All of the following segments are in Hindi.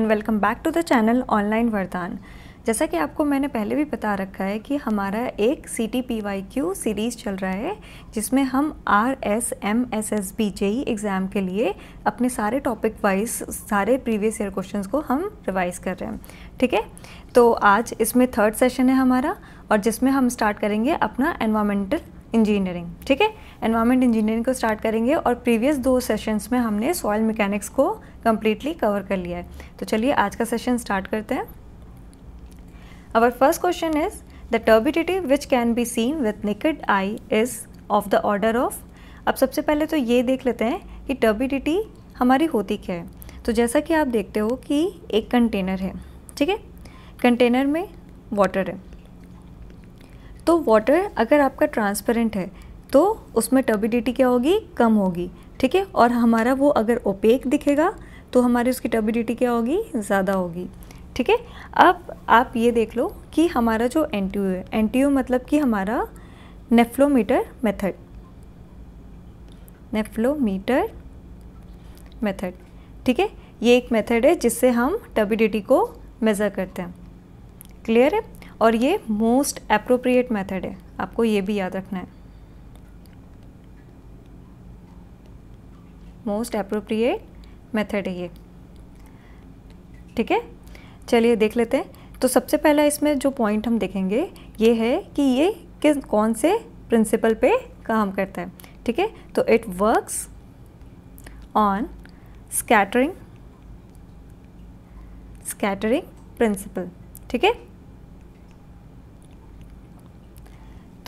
And welcome back to the channel online Vardaan जैसा कि आपको मैंने पहले भी बता रखा है कि हमारा एक C T P Y Q series चल रहा है जिसमें हम R S M S S B J exam के लिए अपने सारे टॉपिक वाइज सारे प्रीवियस ईयर क्वेश्चंस को हम रिवाइज कर रहे हैं ठीक है तो आज इसमें थर्ड सेशन है हमारा और जिसमें हम स्टार्ट करेंगे अपना एनवामेंटल इंजीनियरिंग ठीक है एनवायरमेंट इंजीनियरिंग को स्टार्ट करेंगे और प्रीवियस दो सेशंस में हमने सॉयल मैकेनिक्स को कम्प्लीटली कवर कर लिया है तो चलिए आज का सेशन स्टार्ट करते हैं our first question is the turbidity which can be seen with naked eye is of the order of अब सबसे पहले तो ये देख लेते हैं कि टर्बिडिटी हमारी होती क्या है तो जैसा कि आप देखते हो कि एक कंटेनर है ठीक है कंटेनर में वाटर है तो वाटर अगर आपका ट्रांसपेरेंट है तो उसमें टर्बिडिटी क्या होगी कम होगी ठीक है और हमारा वो अगर ओपेक दिखेगा तो हमारी उसकी टर्बिडिटी क्या होगी ज़्यादा होगी ठीक है अब आप ये देख लो कि हमारा जो एन है एन मतलब कि हमारा नेफ्लोमीटर मेथड नेफ्लोमीटर मेथड ठीक है ये एक मेथड है जिससे हम टर्बिडिटी को मेज़र करते हैं क्लियर है और ये मोस्ट अप्रोप्रिएट मेथड है आपको ये भी याद रखना है मोस्ट अप्रोप्रिएट मेथड है ये ठीक है चलिए देख लेते हैं तो सबसे पहला इसमें जो पॉइंट हम देखेंगे ये है कि ये किस कौन से प्रिंसिपल पे काम करता है ठीक है तो it works on scattering scattering principle ठीक है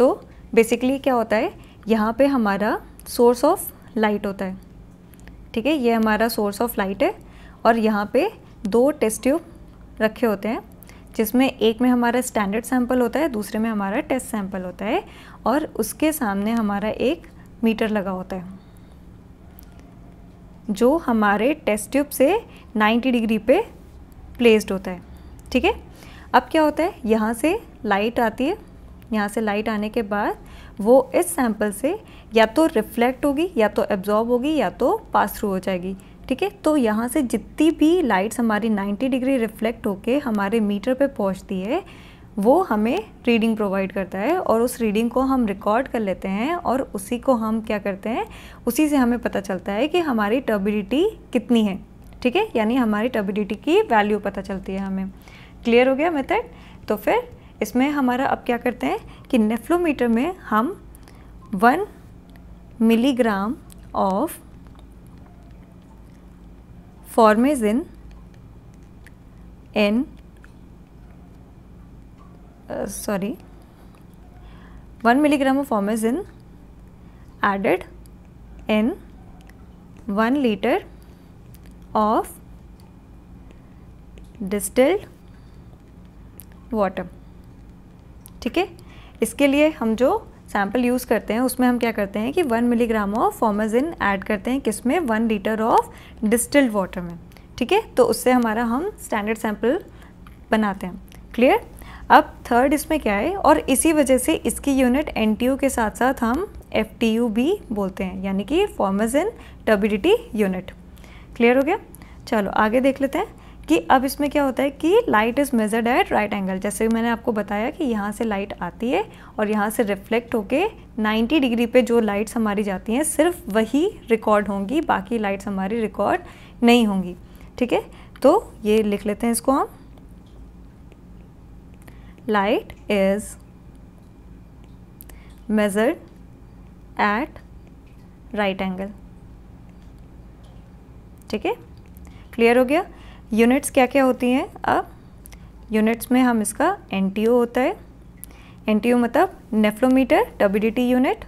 तो बेसिकली क्या होता है यहाँ पे हमारा सोर्स ऑफ लाइट होता है ठीक है ये हमारा सोर्स ऑफ लाइट है और यहाँ पे दो टेस्ट ट्यूब रखे होते हैं जिसमें एक में हमारा स्टैंडर्ड सैंपल होता है दूसरे में हमारा टेस्ट सैंपल होता है और उसके सामने हमारा एक मीटर लगा होता है जो हमारे टेस्ट ट्यूब से 90 डिग्री पे प्लेस्ड होता है ठीक है अब क्या होता है यहाँ से लाइट आती है यहाँ से लाइट आने के बाद वो इस सैम्पल से या तो रिफ्लेक्ट होगी या तो एब्जॉर्ब होगी या तो पास थ्रू हो जाएगी ठीक है तो यहाँ से जितनी भी लाइट्स हमारी 90 डिग्री रिफ्लेक्ट होके हमारे मीटर पे पहुँचती है वो हमें रीडिंग प्रोवाइड करता है और उस रीडिंग को हम रिकॉर्ड कर लेते हैं और उसी को हम क्या करते हैं उसी से हमें पता चलता है कि हमारी टर्बिडिटी कितनी है ठीक है यानी हमारी टर्बिडिटी की वैल्यू पता चलती है हमें क्लियर हो गया मेथड तो फिर इसमें हमारा अब क्या करते हैं कि नेफ्लोमीटर में हम one milligram of formazin in sorry one milligram of formazin added in one litre of distilled water ठीक है इसके लिए हम जो सैम्पल यूज़ करते हैं उसमें हम क्या करते हैं कि one milligram of formazin add करते हैं किसमें one litre of distilled water में ठीक है तो उससे हमारा हम स्टैंडर्ड सैम्पल बनाते हैं क्लियर अब थर्ड इसमें क्या है और इसी वजह से इसकी यूनिट एन के साथ साथ हम एफ भी बोलते हैं यानी कि फॉर्मज़िन टर्बिडिटी यूनिट क्लियर हो गया चलो आगे देख लेते हैं कि अब इसमें क्या होता है कि light is measured at right angle जैसे मैंने आपको बताया कि यहाँ से लाइट आती है और यहाँ से रिफ्लेक्ट होके 90 डिग्री पे जो लाइट्स हमारी जाती हैं सिर्फ वही रिकॉर्ड होंगी बाकी लाइट्स हमारी रिकॉर्ड नहीं होंगी ठीक है तो ये लिख लेते हैं इसको हम light is measured at right angle ठीक है क्लियर हो गया यूनिट्स क्या क्या होती हैं अब यूनिट्स में हम इसका एन होता है एन मतलब नेफ्लोमीटर डब्ल्यू यूनिट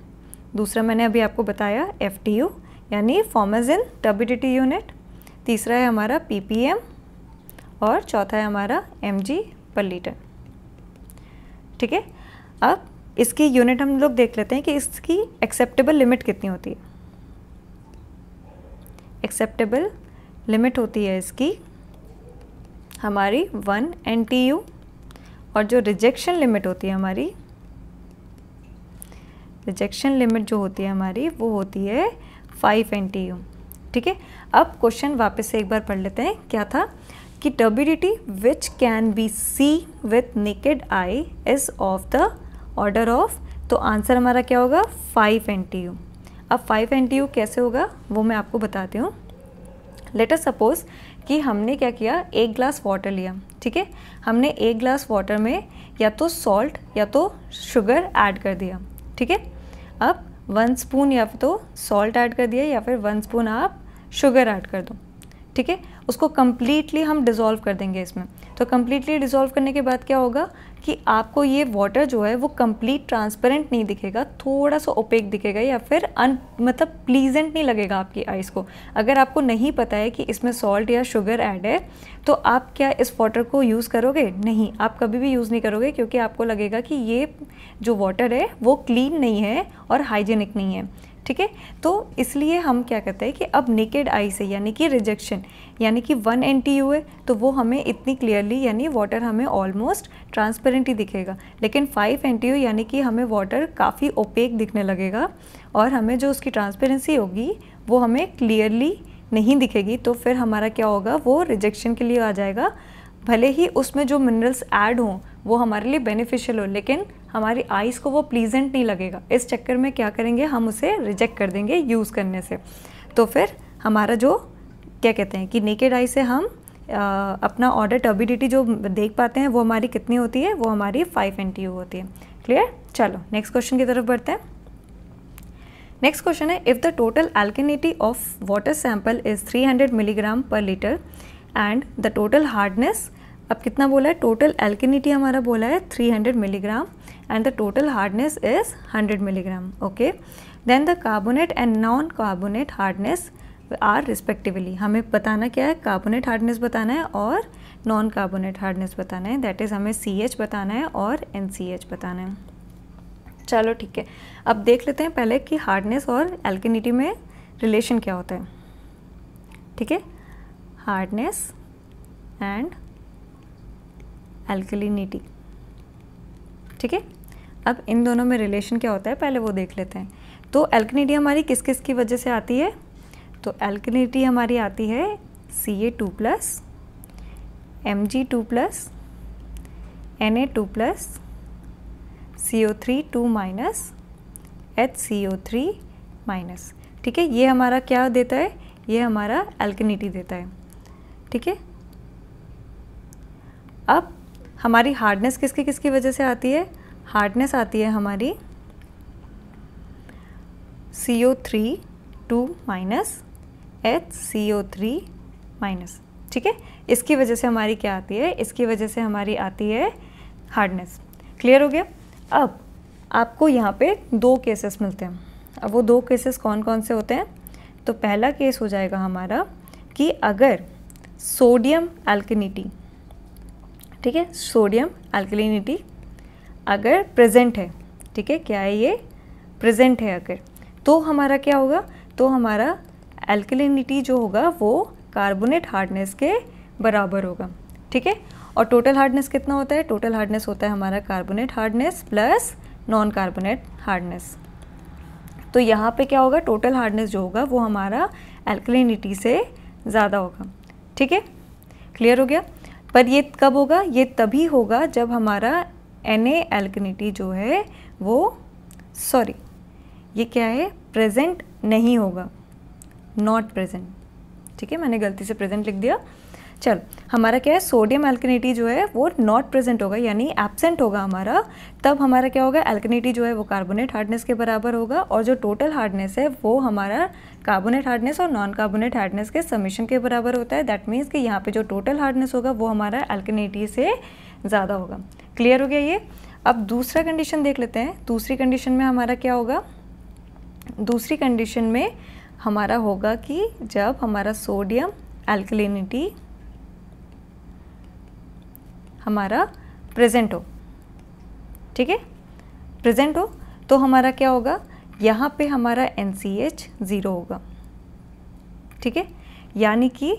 दूसरा मैंने अभी आपको बताया एफ यानी फॉर्मेजिन डब्ल्यू यूनिट तीसरा है हमारा पी और चौथा है हमारा एम जी पर लीटर ठीक है अब इसकी यूनिट हम लोग देख लेते हैं कि इसकी एक्सेप्टेबल लिमिट कितनी होती है एक्सेप्टेबल लिमिट होती है इसकी हमारी वन एन टी यू और जो रिजेक्शन लिमिट होती है हमारी रिजेक्शन लिमिट जो होती है हमारी वो होती है फाइव एन टी यू ठीक है अब क्वेश्चन वापस से एक बार पढ़ लेते हैं क्या था कि turbidity which can be see with naked eye is of the order of तो आंसर हमारा क्या होगा फाइव एन टी यू अब फाइव एन टी यू कैसे होगा वो मैं आपको बताती हूँ लेटर सपोज कि हमने क्या किया एक ग्लास वाटर लिया ठीक है हमने एक ग्लास वाटर में या तो सॉल्ट या तो शुगर ऐड कर दिया ठीक है अब वन स्पून या तो सॉल्ट ऐड कर दिया या फिर वन स्पून आप शुगर ऐड कर दो ठीक है उसको कम्प्लीटली हम डिज़ोल्व कर देंगे इसमें तो कम्प्लीटली डिज़ोल्व करने के बाद क्या होगा कि आपको ये वाटर जो है वो कम्प्लीट ट्रांसपेरेंट नहीं दिखेगा थोड़ा सा ओपेक दिखेगा या फिर अन मतलब प्लीजेंट नहीं लगेगा आपकी आइज़ को अगर आपको नहीं पता है कि इसमें सॉल्ट या शुगर ऐड है तो आप क्या इस वाटर को यूज़ करोगे नहीं आप कभी भी यूज़ नहीं करोगे क्योंकि आपको लगेगा कि ये जो वाटर है वो क्लीन नहीं है और हाइजेनिक नहीं है ठीक है तो इसलिए हम क्या कहते हैं कि अब नेकेड आई से यानी कि रिजेक्शन यानी कि वन एन टी यू है तो वो हमें इतनी क्लियरली यानी वाटर हमें ऑलमोस्ट ट्रांसपेरेंट ही दिखेगा लेकिन फाइव एन टी यू यानी कि हमें वाटर काफ़ी ओपेक दिखने लगेगा और हमें जो उसकी ट्रांसपेरेंसी होगी वो हमें क्लियरली नहीं दिखेगी तो फिर हमारा क्या होगा वो रिजेक्शन के लिए आ जाएगा भले ही उसमें जो मिनरल्स ऐड हों वो हमारे लिए बेनिफिशियल हो लेकिन हमारी आइज़ को वो प्लीजेंट नहीं लगेगा इस चक्कर में क्या करेंगे हम उसे रिजेक्ट कर देंगे यूज़ करने से तो फिर हमारा जो क्या कहते हैं कि नेकेड आई से हम आ, अपना ऑर्डर टर्बिडिटी जो देख पाते हैं वो हमारी कितनी होती है वो हमारी फाइव एन होती है क्लियर चलो नेक्स्ट क्वेश्चन की तरफ बढ़ते हैं नेक्स्ट क्वेश्चन है if the total alkalinity of water sample is 300 milligram per litre and the total hardness अब कितना बोला है टोटल एल्किनिटी हमारा बोला है 300 milligram and the total hardness is 100 milligram okay then the carbonate and non carbonate hardness are respectively हमें बताना क्या है कार्बोनेट हार्डनेस बताना है और नॉन कार्बोनेट हार्डनेस बताना है दैट इज़ हमें सी एच बताना है और एन सी एच बताना है चलो ठीक है अब देख लेते हैं पहले कि हार्डनेस और एल्किनिटी में रिलेशन क्या होता है ठीक है हार्डनेस एंड एल्कलिनिटी ठीक है अब इन दोनों में रिलेशन क्या होता है पहले वो देख लेते हैं तो एल्कनिटी हमारी किस किस की वजह से आती है तो एल्कनिटी हमारी आती है C A two plus M G two plus N A two plus C O three two minus H C O three minus ठीक है ये हमारा क्या देता है ये हमारा एल्कनीटी देता है ठीक है अब हमारी हार्डनेस किसकी किसकी वजह से आती है हार्डनेस आती है हमारी C O three two minus H C O three minus ठीक है इसकी वजह से हमारी क्या आती है इसकी वजह से हमारी आती है हार्डनेस क्लियर हो गया अब आपको यहाँ पे दो केसेस मिलते हैं अब वो दो केसेस कौन कौन से होते हैं तो पहला केस हो जाएगा हमारा कि अगर सोडियम एल्किनिटी ठीक है सोडियम अल्कलिनिटी अगर प्रेजेंट है ठीक है क्या है ये प्रेजेंट है अगर तो हमारा क्या होगा तो हमारा एल्कलिनिटी जो होगा वो कार्बोनेट हार्डनेस के बराबर होगा ठीक है और टोटल हार्डनेस कितना होता है टोटल हार्डनेस होता है हमारा carbonate hardness plus non carbonate hardness तो यहाँ पे क्या होगा टोटल हार्डनेस जो होगा वो हमारा एल्कलिनिटी से ज़्यादा होगा ठीक है क्लियर हो गया पर ये कब होगा ये तभी होगा जब हमारा एन एल्किनिटी जो है वो सॉरी ये क्या है प्रेजेंट नहीं होगा नॉट प्रेजेंट ठीक है मैंने गलती से प्रेजेंट लिख दिया चल हमारा क्या है सोडियम एल्कनेटी जो है वो नॉट प्रेजेंट होगा यानी एबसेंट होगा हमारा तब हमारा क्या होगा एल्कनेटी जो है वो कार्बोनेट हार्डनेस के बराबर होगा और जो टोटल हार्डनेस है वो हमारा कार्बोनेट हार्डनेस और नॉन कार्बोनेट हार्डनेस के समीशन के बराबर होता है दैट मीन्स कि यहाँ पे जो टोटल हार्डनेस होगा वो हमारा एल्कनेटी से ज़्यादा होगा क्लियर हो गया ये अब दूसरा कंडीशन देख लेते हैं दूसरी कंडीशन में हमारा क्या होगा दूसरी कंडीशन में हमारा होगा कि जब हमारा सोडियम एल्कलिनिटी हमारा प्रेजेंट हो ठीक है प्रेजेंट हो तो हमारा क्या होगा यहाँ पे हमारा एन सी एच ज़ीरो होगा ठीक है यानी कि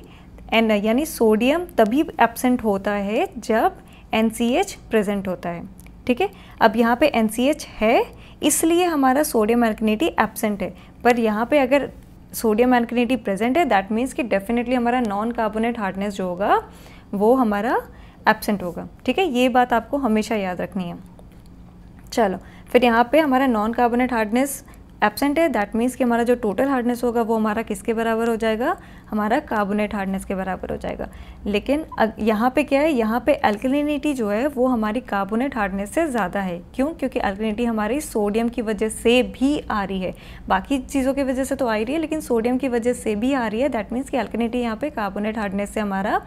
एन यानी सोडियम तभी एबसेंट होता है जब एन सी एच प्रेजेंट होता है ठीक है अब यहाँ पे एन सी एच है इसलिए हमारा सोडियम एल्कनेटी एबसेंट है पर यहाँ पे अगर सोडियम एल्कनेटी प्रेजेंट है दैट मीन्स कि डेफिनेटली हमारा नॉन कार्बोनेट हार्डनेस जो होगा वो हमारा एबसेंट होगा ठीक है ये बात आपको हमेशा याद रखनी है चलो फिर यहाँ पे हमारा नॉन कार्बोनेट हार्डनेस एबसेंट है दैट मीन्स कि हमारा जो टोटल हार्डनेस होगा वो हमारा किसके बराबर हो जाएगा हमारा कार्बोनेट हार्डनेस के बराबर हो जाएगा लेकिन यहाँ पे क्या है यहाँ पे एल्कलिनिटी जो है वो हमारी कार्बोनेट हार्डनेस से ज़्यादा है क्यों क्योंकि एल्कलिनिटी हमारी सोडियम की वजह से भी आ रही है बाकी चीज़ों की वजह से तो आ रही है लेकिन सोडियम की वजह से भी आ रही है दैट मीन्स कि एल्कलिनिटी यहाँ पर कार्बोनेट हार्डनेस से हमारा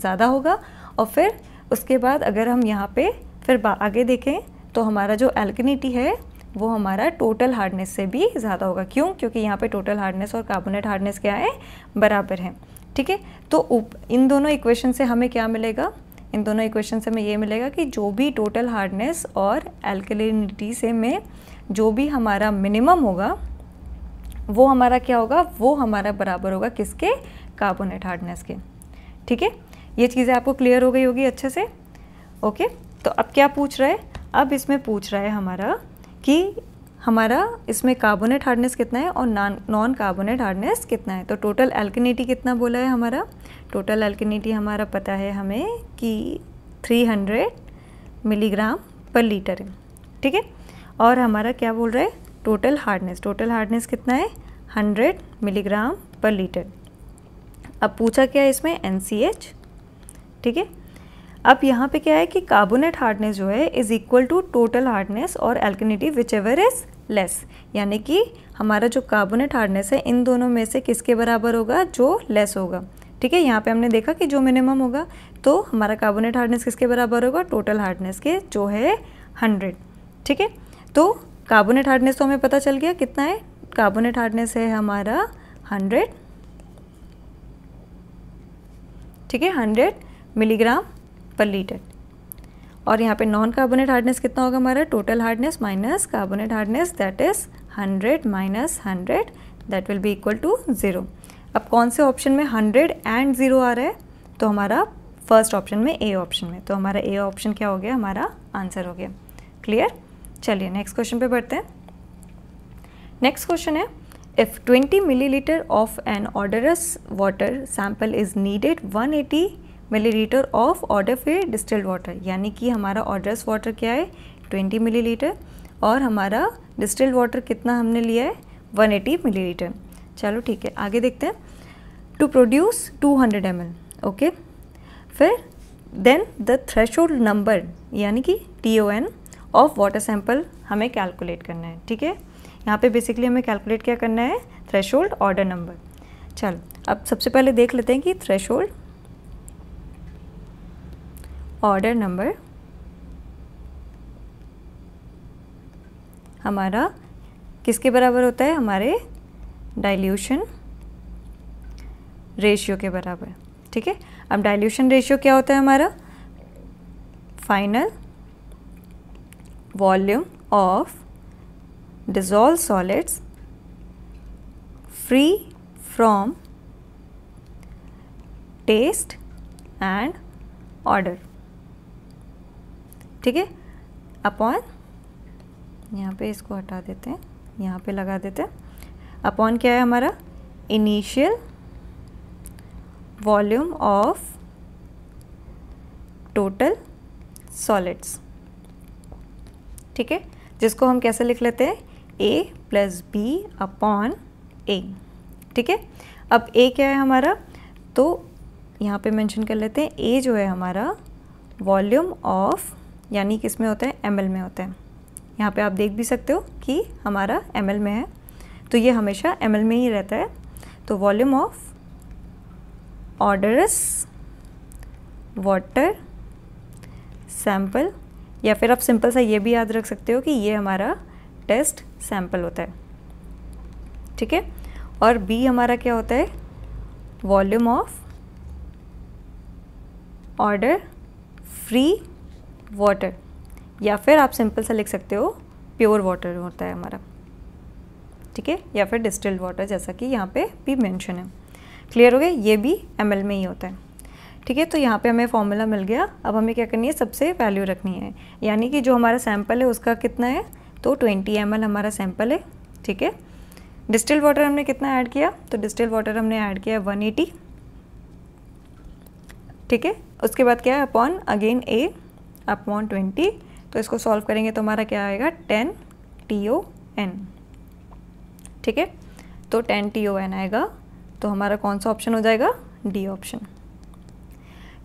ज़्यादा होगा और फिर उसके बाद अगर हम यहाँ पे फिर आगे देखें तो हमारा जो एल्कनिटी है वो हमारा टोटल हार्डनेस से भी ज़्यादा होगा क्यों क्योंकि यहाँ पे टोटल हार्डनेस और कार्बोनेट हार्डनेस क्या है बराबर है ठीक है तो इन दोनों इक्वेशन से हमें क्या मिलेगा इन दोनों इक्वेशन से हमें ये मिलेगा कि जो भी टोटल हार्डनेस और एल्कलिनिटी से में जो भी हमारा मिनिमम होगा वो हमारा क्या होगा वो हमारा बराबर होगा किसके कार्बोनेट हार्डनेस के ठीक है ये चीज़ें आपको क्लियर हो गई होगी अच्छे से ओके तो अब क्या पूछ रहा है अब इसमें पूछ रहा है हमारा कि हमारा इसमें कार्बोनेट हार्डनेस कितना है और नॉन नॉन कार्बोनेट हार्डनेस कितना है तो टोटल एल्किनिटी कितना बोला है हमारा टोटल एल्किनिटी हमारा पता है हमें कि 300 मिलीग्राम पर लीटर है ठीक है और हमारा क्या बोल रहा है टोटल हार्डनेस टोटल हार्डनेस कितना है 100 मिलीग्राम पर लीटर अब पूछा क्या है इसमें एन सी एच ठीक है अब यहाँ पे क्या है कि कार्बोनेट हार्डनेस जो है is equal to total hardness और alkalinity whichever is less यानी कि हमारा जो कार्बोनेट हार्डनेस है इन दोनों में से किसके बराबर होगा जो लेस होगा ठीक है यहाँ पे हमने देखा कि जो मिनिमम होगा तो हमारा कार्बोनेट हार्डनेस किसके बराबर होगा टोटल हार्डनेस के जो है हंड्रेड ठीक है तो कार्बोनेट हार्डनेस तो हमें पता चल गया कितना है कार्बोनेट हार्डनेस है हमारा हंड्रेड ठीक है हंड्रेड मिलीग्राम पर लीटर और यहाँ पे नॉन कार्बोनेट हार्डनेस कितना होगा हमारा total hardness minus carbonate hardness that is hundred minus hundred that will be equal to zero अब कौन से ऑप्शन में हंड्रेड एंड ज़ीरो आ रहा है तो हमारा फर्स्ट ऑप्शन में ए ऑप्शन में तो हमारा ए ऑप्शन क्या हो गया हमारा आंसर हो गया क्लियर चलिए नेक्स्ट क्वेश्चन पे बढ़ते हैं नेक्स्ट क्वेश्चन है if 20 millilitre of an odorous water sample is needed 180 millilitre of odour free distilled water यानी कि हमारा ऑर्डर्स वाटर क्या है 20 मिलीलीटर और हमारा डिस्टिल्ड वाटर कितना हमने लिया है 180 मिलीलीटर चलो ठीक है आगे देखते हैं to produce 200 hundred M okay फिर देन द थ्रेश नंबर यानी कि T O N of water sample हमें कैलकुलेट करना है ठीक है यहाँ पे बेसिकली हमें कैलकुलेट क्या करना है थ्रेश ऑर्डर नंबर चलो अब सबसे पहले देख लेते हैं कि थ्रेश ऑर्डर नंबर हमारा किसके बराबर होता है हमारे डाइल्यूशन रेशियो के बराबर ठीक है अब डाइल्यूशन रेशियो क्या होता है हमारा final volume of dissolved solids free from taste and odour ठीक है अपॉन यहाँ पे इसको हटा देते हैं यहाँ पे लगा देते हैं अपॉन क्या है हमारा initial volume of total solids ठीक है जिसको हम कैसे लिख लेते हैं A plus B upon A ठीक है अब ए क्या है हमारा तो यहाँ पे मेंशन कर लेते हैं ए जो है हमारा वॉल्यूम ऑफ यानी किस में होते हैं एम में होते हैं यहाँ पे आप देख भी सकते हो कि हमारा एम में है तो ये हमेशा एम में ही रहता है तो volume of odorous water sample या फिर आप सिंपल सा ये भी याद रख सकते हो कि ये हमारा टेस्ट सैम्पल होता है ठीक है और बी हमारा क्या होता है volume of odour free water या फिर आप सिंपल सा लिख सकते हो प्योर वाटर होता है हमारा ठीक है या फिर डिस्टिल्ड वाटर जैसा कि यहाँ पे भी मेंशन है क्लियर हो गया ये भी एम में ही होता है ठीक है तो यहाँ पे हमें फॉर्मूला मिल गया अब हमें क्या करनी है सबसे वैल्यू रखनी है यानी कि जो हमारा सैंपल है उसका कितना है तो 20 एम हमारा सैंपल है ठीक है डिस्टिल वाटर हमने कितना ऐड किया तो डिस्टिल वाटर हमने ऐड किया वन एटी ठीक है उसके बाद क्या है upon again A upon twenty तो इसको सॉल्व करेंगे तो हमारा क्या आएगा टेन टी ओ एन ठीक है तो टेन टी ओ एन आएगा तो हमारा कौन सा ऑप्शन हो जाएगा डी ऑप्शन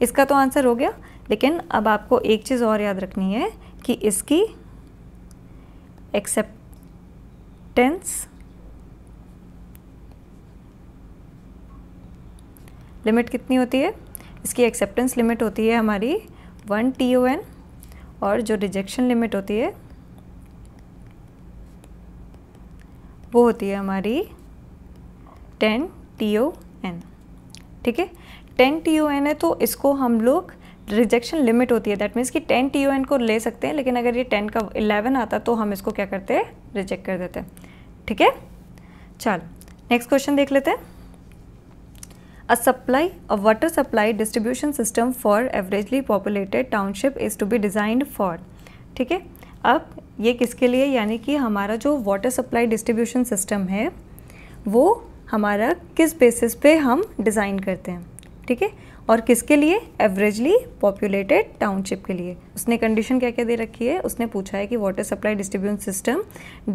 इसका तो आंसर हो गया लेकिन अब आपको एक चीज़ और याद रखनी है कि इसकी एक्सेप्टेंस लिमिट कितनी होती है इसकी एक्सेप्टेंस लिमिट होती है हमारी वन टी ओ एन और जो रिजेक्शन लिमिट होती है वो होती है हमारी टेन टी ओ एन ठीक है टेन टी ओ एन है तो इसको हम लोग रिजेक्शन लिमिट होती है दैट मीन्स कि टेन टी ओ एन को ले सकते हैं लेकिन अगर ये टेन का इलेवन आता तो हम इसको क्या करते हैं रिजेक्ट कर देते हैं ठीक है चल नेक्स्ट क्वेश्चन देख लेते हैं A supply, a water supply distribution system for averagely populated township is to be designed for. ठीक है अब ये किसके लिए यानी कि हमारा जो water supply distribution system है वो हमारा किस basis पे हम design करते हैं ठीक है और किसके लिए averagely populated township के लिए उसने condition क्या क्या दे रखी है उसने पूछा है कि water supply distribution system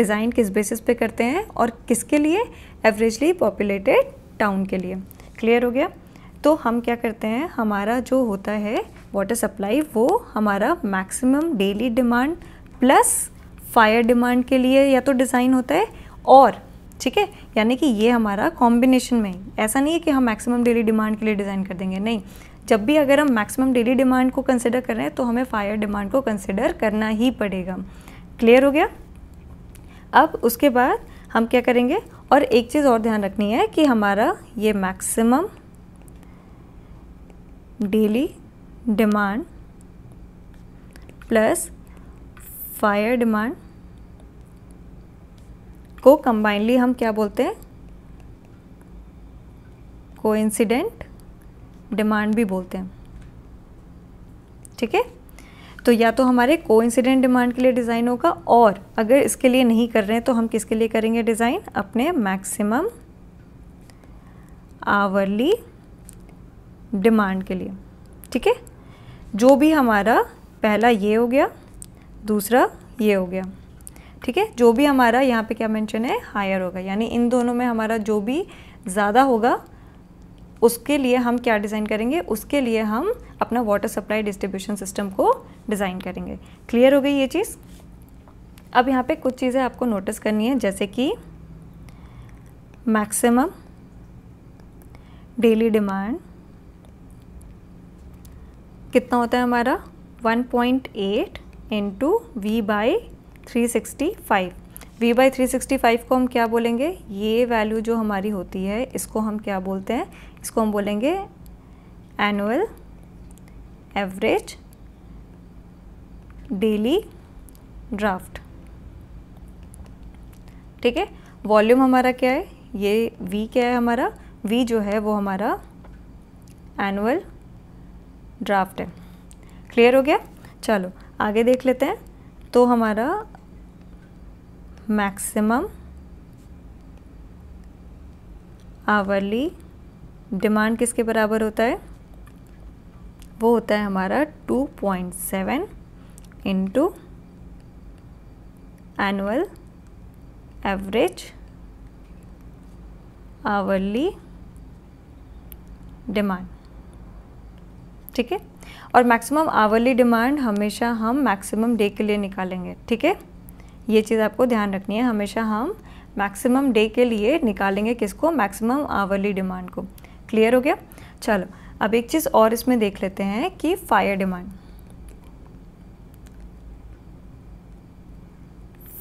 design किस basis पे करते हैं और किसके लिए averagely populated town के लिए क्लियर हो गया तो हम क्या करते हैं हमारा जो होता है वाटर सप्लाई वो हमारा maximum daily demand plus fire demand के लिए या तो डिज़ाइन होता है और ठीक है यानी कि ये हमारा कॉम्बिनेशन में ऐसा नहीं है कि हम मैक्सिमम डेली डिमांड के लिए डिज़ाइन कर देंगे नहीं जब भी अगर हम मैक्सिमम डेली डिमांड को कंसिडर कर रहे हैं तो हमें फायर डिमांड को कंसिडर करना ही पड़ेगा क्लियर हो गया अब उसके बाद हम क्या करेंगे और एक चीज़ और ध्यान रखनी है कि हमारा ये maximum daily demand plus fire demand को कंबाइनली हम क्या बोलते हैं कोइंसिडेंट डिमांड भी बोलते हैं ठीक है तो या तो हमारे को इंसिडेंट डिमांड के लिए डिज़ाइन होगा और अगर इसके लिए नहीं कर रहे हैं तो हम किसके लिए करेंगे डिज़ाइन अपने मैक्सिमम आवरली डिमांड के लिए ठीक है जो भी हमारा पहला ये हो गया दूसरा ये हो गया ठीक है जो भी हमारा यहाँ पे क्या मेंशन है हायर होगा यानी इन दोनों में हमारा जो भी ज़्यादा होगा उसके लिए हम क्या डिज़ाइन करेंगे उसके लिए हम अपना वाटर सप्लाई डिस्ट्रीब्यूशन सिस्टम को डिज़ाइन करेंगे क्लियर हो गई ये चीज़ अब यहाँ पे कुछ चीज़ें आपको नोटिस करनी है जैसे कि मैक्सिमम डेली डिमांड कितना होता है हमारा 1.8 point eight into V by three sixty five V by three sixty five को हम क्या बोलेंगे ये वैल्यू जो हमारी होती है इसको हम क्या बोलते हैं इसको हम बोलेंगे एनुअल एवरेज डेली ड्राफ्ट ठीक है वॉल्यूम हमारा क्या है ये वी क्या है हमारा वी जो है वो हमारा एनुअल ड्राफ्ट है क्लियर हो गया चलो आगे देख लेते हैं तो हमारा मैक्सिमम आवर्ली डिमांड किसके बराबर होता है वो होता है हमारा 2.7 into annual average hourly demand ठीक है और मैक्सिमम आवरली डिमांड हमेशा हम मैक्सिमम डे के लिए निकालेंगे ठीक है ये चीज़ आपको ध्यान रखनी है हमेशा हम मैक्सिमम डे के लिए निकालेंगे किसको मैक्सिमम आवरली डिमांड को क्लियर हो गया चलो अब एक चीज़ और इसमें देख लेते हैं कि फायर डिमांड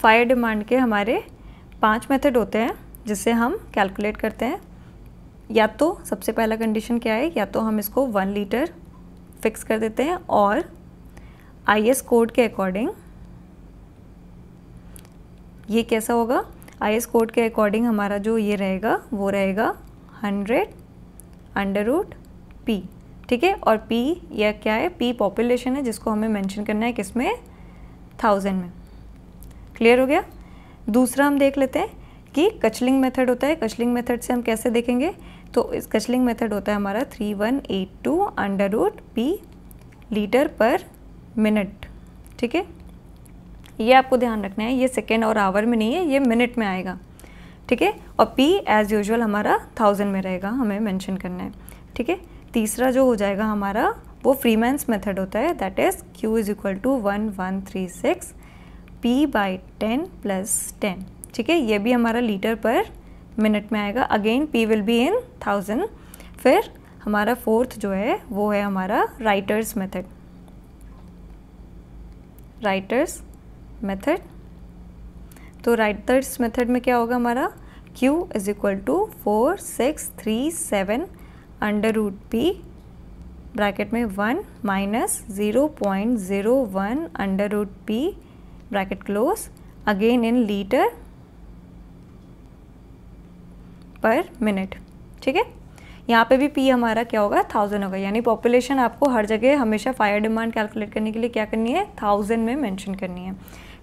फायर डिमांड के हमारे पांच मेथड होते हैं जिससे हम कैलकुलेट करते हैं या तो सबसे पहला कंडीशन क्या है या तो हम इसको वन लीटर फिक्स कर देते हैं और आई एस कोड के अकॉर्डिंग ये कैसा होगा आई एस कोड के अकॉर्डिंग हमारा जो ये रहेगा वो रहेगा हंड्रेड अंडर रूट पी ठीक है और पी या क्या है पी पॉपुलेशन है जिसको हमें मेंशन करना है किस में थाउजेंड में क्लियर हो गया दूसरा हम देख लेते हैं कि कचलिंग मेथड होता है कचलिंग मेथड से हम कैसे देखेंगे तो इस कचलिंग मेथड होता है हमारा three one eight two under root P litre per minute ठीक है ये आपको ध्यान रखना है ये सेकेंड और आवर में नहीं है ये मिनट में आएगा ठीक है और पी एज़ यूजल हमारा थाउजेंड में रहेगा हमें मैंशन करना है ठीक है तीसरा जो हो जाएगा हमारा वो फ्रीमैंस मेथड होता है that is Q is equal to one one three six P by ten plus ten ठीक है ये भी हमारा लीटर पर मिनट में आएगा again P will be in thousand फिर हमारा फोर्थ जो है वो है हमारा राइटर्स मेथड राइटर्स मेथड तो राइटर्स मेथड में क्या होगा हमारा Q is equal to four six three seven under root P bracket में one minus zero point zero one under root P bracket close again in liter per minute ठीक है यहाँ पे भी पी हमारा क्या होगा थाउजेंड होगा यानी पॉपुलेशन आपको हर जगह हमेशा फायर डिमांड कैलकुलेट करने के लिए क्या करनी है थाउजेंड में मेंशन करनी है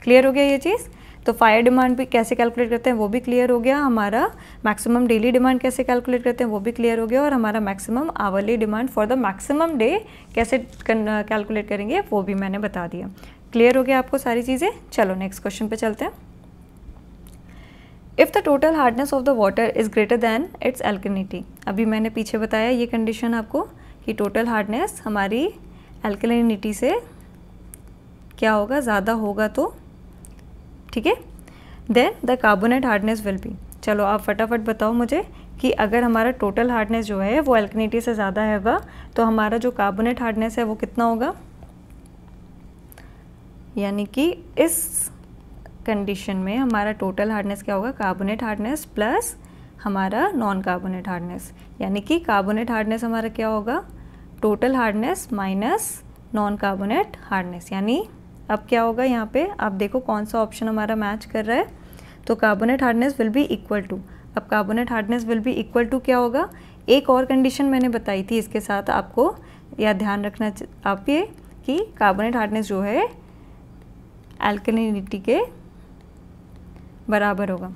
क्लियर हो गया ये चीज़ तो फायर डिमांड भी कैसे कैलकुलेट करते हैं वो भी क्लियर हो गया हमारा मैक्सिमम डेली डिमांड कैसे कैलकुलेट करते हैं वो भी क्लियर हो गया और हमारा maximum hourly demand for the maximum day कैसे कैलकुलेट करेंगे वो भी मैंने बता दिया क्लियर हो गया आपको सारी चीज़ें चलो नेक्स्ट क्वेश्चन पे चलते हैं if the total hardness of the water is greater than its alkalinity अभी मैंने पीछे बताया ये कंडीशन आपको कि टोटल हार्डनेस हमारी एल्किनिटी से क्या होगा ज़्यादा होगा तो ठीक है then the carbonate hardness will be चलो आप फटाफट बताओ मुझे कि अगर हमारा टोटल हार्डनेस जो है वो एल्किनिटी से ज़्यादा होगा तो हमारा जो कार्बोनेट हार्डनेस है वो कितना होगा यानी कि इस कंडीशन में हमारा टोटल हार्डनेस क्या होगा कार्बोनेट हार्डनेस प्लस हमारा नॉन कार्बोनेट हार्डनेस यानी कि कार्बोनेट हार्डनेस हमारा क्या होगा total hardness minus non carbonate hardness यानी अब क्या होगा यहाँ पे आप देखो कौन सा ऑप्शन हमारा मैच कर रहा है तो carbonate hardness will be equal to अब carbonate hardness will be equal to क्या होगा एक और कंडीशन मैंने बताई थी इसके साथ आपको या ध्यान रखना आप ये कि कार्बोनेट हार्डनेस जो है एल्कनीटी के बराबर होगा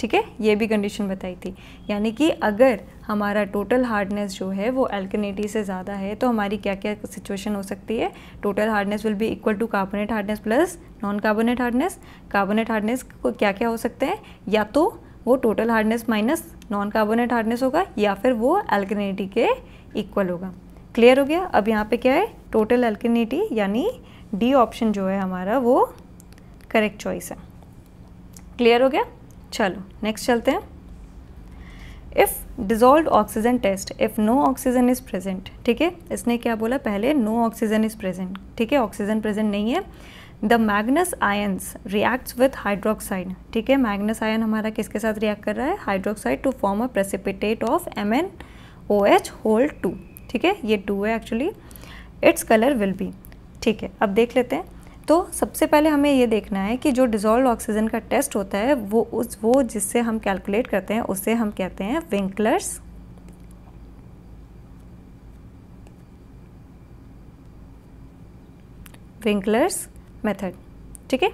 ठीक है ये भी कंडीशन बताई थी यानी कि अगर हमारा टोटल हार्डनेस जो है वो एल्कनीटी से ज़्यादा है तो हमारी क्या क्या सिचुएशन हो सकती है total hardness will be equal to carbonate hardness plus non carbonate hardness carbonate hardness को क्या क्या हो सकते हैं या तो वो total hardness minus non carbonate hardness होगा या फिर वो एल्कनीटी के इक्वल होगा क्लियर हो गया अब यहाँ पे क्या है टोटल एल्कनीटी यानी डी ऑप्शन जो है हमारा वो करेक्ट चॉइस है क्लियर हो गया चलो नेक्स्ट चलते हैं if dissolved oxygen test if no oxygen is present ठीक है इसने क्या बोला पहले नो ऑक्सीजन इज़ प्रेजेंट ठीक है ऑक्सीजन प्रेजेंट नहीं है the manganous ions reacts with hydroxide ठीक है मैग्नस आयन हमारा किसके साथ रिएक्ट कर रहा है hydroxide to form a precipitate of M N O H whole two ठीक है ये टू है actually its colour will be ठीक है अब देख लेते हैं तो सबसे पहले हमें ये देखना है कि जो डिज़ोल्व ऑक्सीजन का टेस्ट होता है वो उस वो जिससे हम कैलकुलेट करते हैं उसे हम कहते हैं विंकलर्स विंकलर्स मेथड ठीक है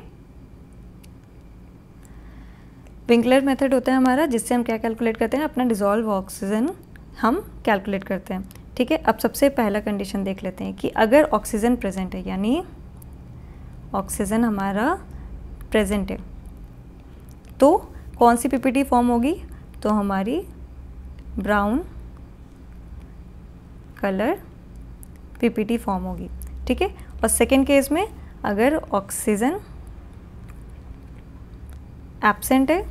विंकलर मेथड होता है हमारा जिससे हम क्या कैलकुलेट करते हैं अपना डिज़ोल्व ऑक्सीजन हम कैलकुलेट करते हैं ठीक है अब सबसे पहला कंडीशन देख लेते हैं कि अगर ऑक्सीजन प्रेजेंट है यानी ऑक्सीजन हमारा प्रेजेंट है तो कौन सी पीपीटी फॉर्म होगी तो हमारी ब्राउन कलर पीपीटी फॉर्म होगी ठीक है और सेकेंड केस में अगर ऑक्सीजन एबसेंट है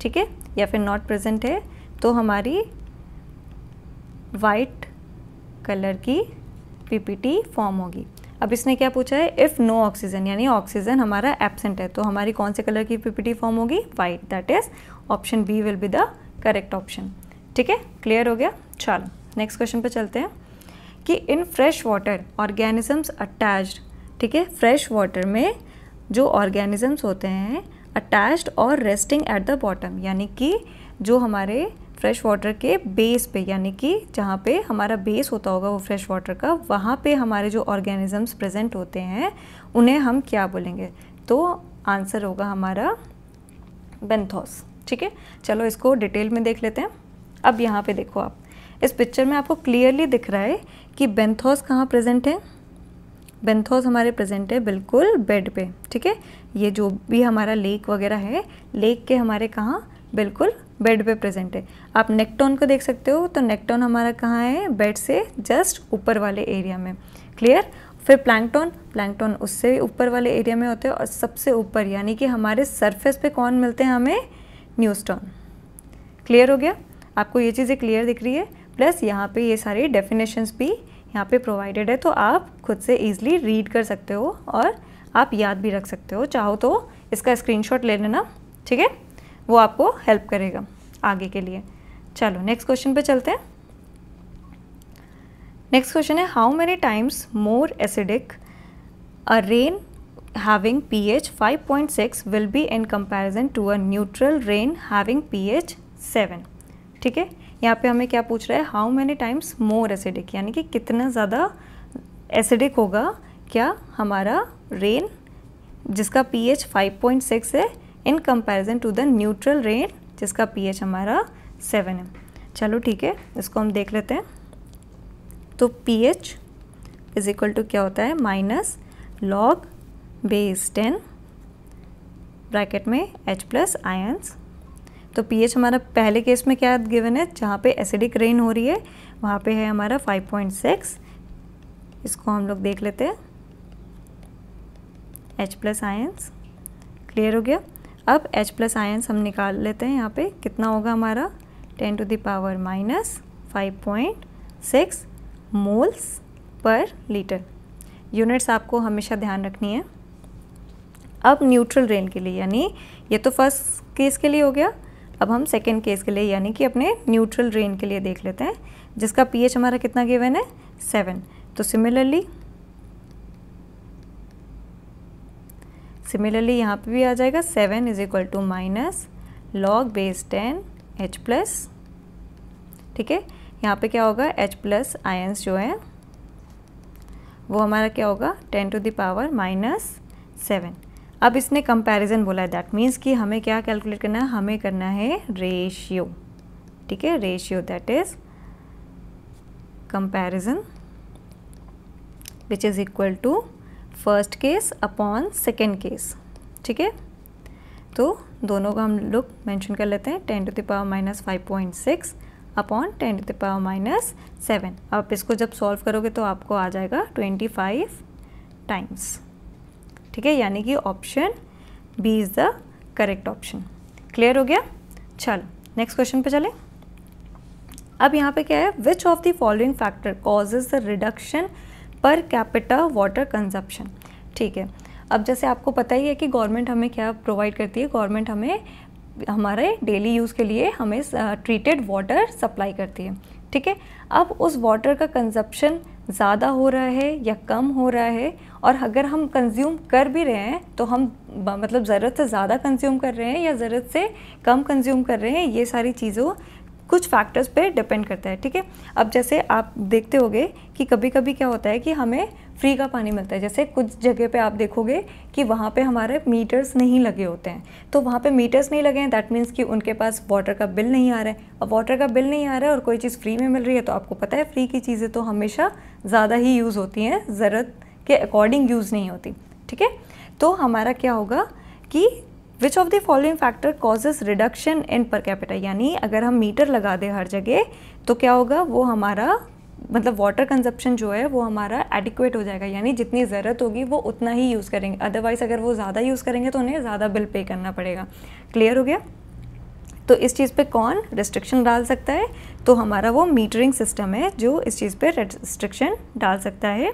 ठीक है या फिर नॉट प्रेजेंट है तो हमारी वाइट कलर की पीपीटी फॉर्म होगी अब इसने क्या पूछा है इफ़ नो ऑक्सीजन यानी ऑक्सीजन हमारा एबसेंट है तो हमारी कौन से कलर की पीपीटी फॉर्म होगी white that is option B will be the correct option ठीक है क्लियर हो गया चलो नेक्स्ट क्वेश्चन पे चलते हैं कि in fresh water organisms attached ठीक है फ्रेश वाटर में जो ऑर्गेनिजम्स होते हैं अटैच्ड और रेस्टिंग एट द बॉटम यानी कि जो हमारे फ्रेश वाटर के बेस पे यानी कि जहाँ पे हमारा बेस होता होगा वो फ्रेश वाटर का वहाँ पे हमारे जो ऑर्गेनिजम्स प्रेजेंट होते हैं उन्हें हम क्या बोलेंगे तो आंसर होगा हमारा बेंथोस ठीक है चलो इसको डिटेल में देख लेते हैं अब यहाँ पे देखो आप इस पिक्चर में आपको क्लियरली दिख रहा है कि बेंथोस कहाँ प्रेजेंट है बेंथोस हमारे प्रेजेंट है बिल्कुल बेड पे ठीक है ये जो भी हमारा लेक वगैरह है लेक के हमारे कहाँ बिल्कुल बेड पे प्रेजेंट है आप नेकटोन को देख सकते हो तो नेकटोन हमारा कहाँ है बेड से जस्ट ऊपर वाले एरिया में क्लियर फिर प्लैंकटोन प्लैंकटोन उससे भी ऊपर वाले एरिया में होते हैं और सबसे ऊपर यानी कि हमारे सरफेस पे कौन मिलते हैं हमें न्यूस्टोन क्लियर हो गया आपको ये चीज़ें क्लियर दिख रही है प्लस यहाँ पे ये सारी डेफिनेशंस भी यहाँ पे प्रोवाइडेड है तो आप खुद से ईजिली रीड कर सकते हो और आप याद भी रख सकते हो चाहो तो इसका स्क्रीन ले लेना ठीक है वो आपको हेल्प करेगा आगे के लिए चलो नेक्स्ट क्वेश्चन पे चलते हैं नेक्स्ट क्वेश्चन है how many times more acidic a rain point six 5.6 be in comparison to a neutral rain having P H 7 ठीक है यहाँ पे हमें क्या पूछ रहा है how many times more acidic यानी कि कितना ज़्यादा एसिडिक होगा क्या हमारा रेन जिसका पीएच 5.6 है in comparison to the neutral rain जिसका पीएच हमारा सेवन है चलो ठीक है इसको हम देख लेते हैं तो पीएच इज इक्वल टू क्या होता है minus log base ten bracket में एच प्लस आयंस तो पीएच हमारा पहले केस में क्या गिवन है जहाँ पे एसिडिक रेन हो रही है वहाँ पे है हमारा 5.6 इसको हम लोग देख लेते हैं एच प्लस आयंस क्लियर हो गया अब H प्लस आयन्स हम निकाल लेते हैं यहाँ पे कितना होगा हमारा ten to the power minus five point six moles per litre units आपको हमेशा ध्यान रखनी है अब न्यूट्रल रेन के लिए यानी ये तो फर्स्ट केस के लिए हो गया अब हम सेकेंड केस के लिए यानी कि अपने न्यूट्रल रेन के लिए देख लेते हैं जिसका पी हमारा कितना गिवन है सेवन तो सिमिलरली सिमिलरली यहाँ पे भी आ जाएगा seven is equal to minus log base ten H plus ठीक है यहाँ पे क्या होगा एच प्लस आयन्स जो है वो हमारा क्या होगा ten to the power minus seven अब इसने कंपैरिजन बोला है दैट मीन्स कि हमें क्या कैलकुलेट करना है हमें करना है रेशियो ठीक है ratio that is comparison which is equal to first case upon second case ठीक है तो दोनों का हम लोग मेंशन कर लेते हैं ten to the power minus five point six upon ten to the power minus seven आप इसको जब सॉल्व करोगे तो आपको आ जाएगा ट्वेंटी फाइव टाइम्स ठीक है यानी कि option B is the correct option clear हो गया चलो नेक्स्ट क्वेश्चन पे चले अब यहाँ पे क्या है which of the following factor causes the reduction per capita water consumption ठीक है अब जैसे आपको पता ही है कि गवर्नमेंट हमें क्या प्रोवाइड करती है गवर्नमेंट हमें हमारे डेली यूज़ के लिए हमें ट्रीटेड वाटर सप्लाई करती है ठीक है अब उस वाटर का कंजप्शन ज़्यादा हो रहा है या कम हो रहा है और अगर हम कंज्यूम कर भी रहे हैं तो हम मतलब ज़रूरत से ज़्यादा कंज्यूम कर रहे हैं या ज़रूरत से कम कंज्यूम कर रहे हैं ये सारी चीज़ों कुछ फैक्टर्स पे डिपेंड करता है ठीक है अब जैसे आप देखते होगे कि कभी कभी क्या होता है कि हमें फ्री का पानी मिलता है जैसे कुछ जगह पे आप देखोगे कि वहाँ पे हमारे मीटर्स नहीं लगे होते हैं तो वहाँ पे मीटर्स नहीं लगे हैं दैट मीन्स कि उनके पास वाटर का बिल नहीं आ रहा है अब वाटर का बिल नहीं आ रहा है और कोई चीज़ फ्री में मिल रही है तो आपको पता है फ्री की चीज़ें तो हमेशा ज़्यादा ही यूज़ होती हैं ज़रूरत के अकॉर्डिंग यूज़ नहीं होती ठीक है तो हमारा क्या होगा कि which of the following factor causes reduction in per capita यानी अगर हम मीटर लगा दें हर जगह तो क्या होगा वो हमारा मतलब वाटर कंजप्शन जो है वो हमारा एडिक्वेट हो जाएगा यानी जितनी ज़रूरत होगी वो उतना ही यूज़ करेंगे अदरवाइज़ अगर वो ज़्यादा यूज़ करेंगे तो उन्हें ज़्यादा बिल पे करना पड़ेगा क्लियर हो गया तो इस चीज़ पे कौन रिस्ट्रिक्शन डाल सकता है तो हमारा वो मीटरिंग सिस्टम है जो इस चीज़ पे रिस्ट्रिक्शन डाल सकता है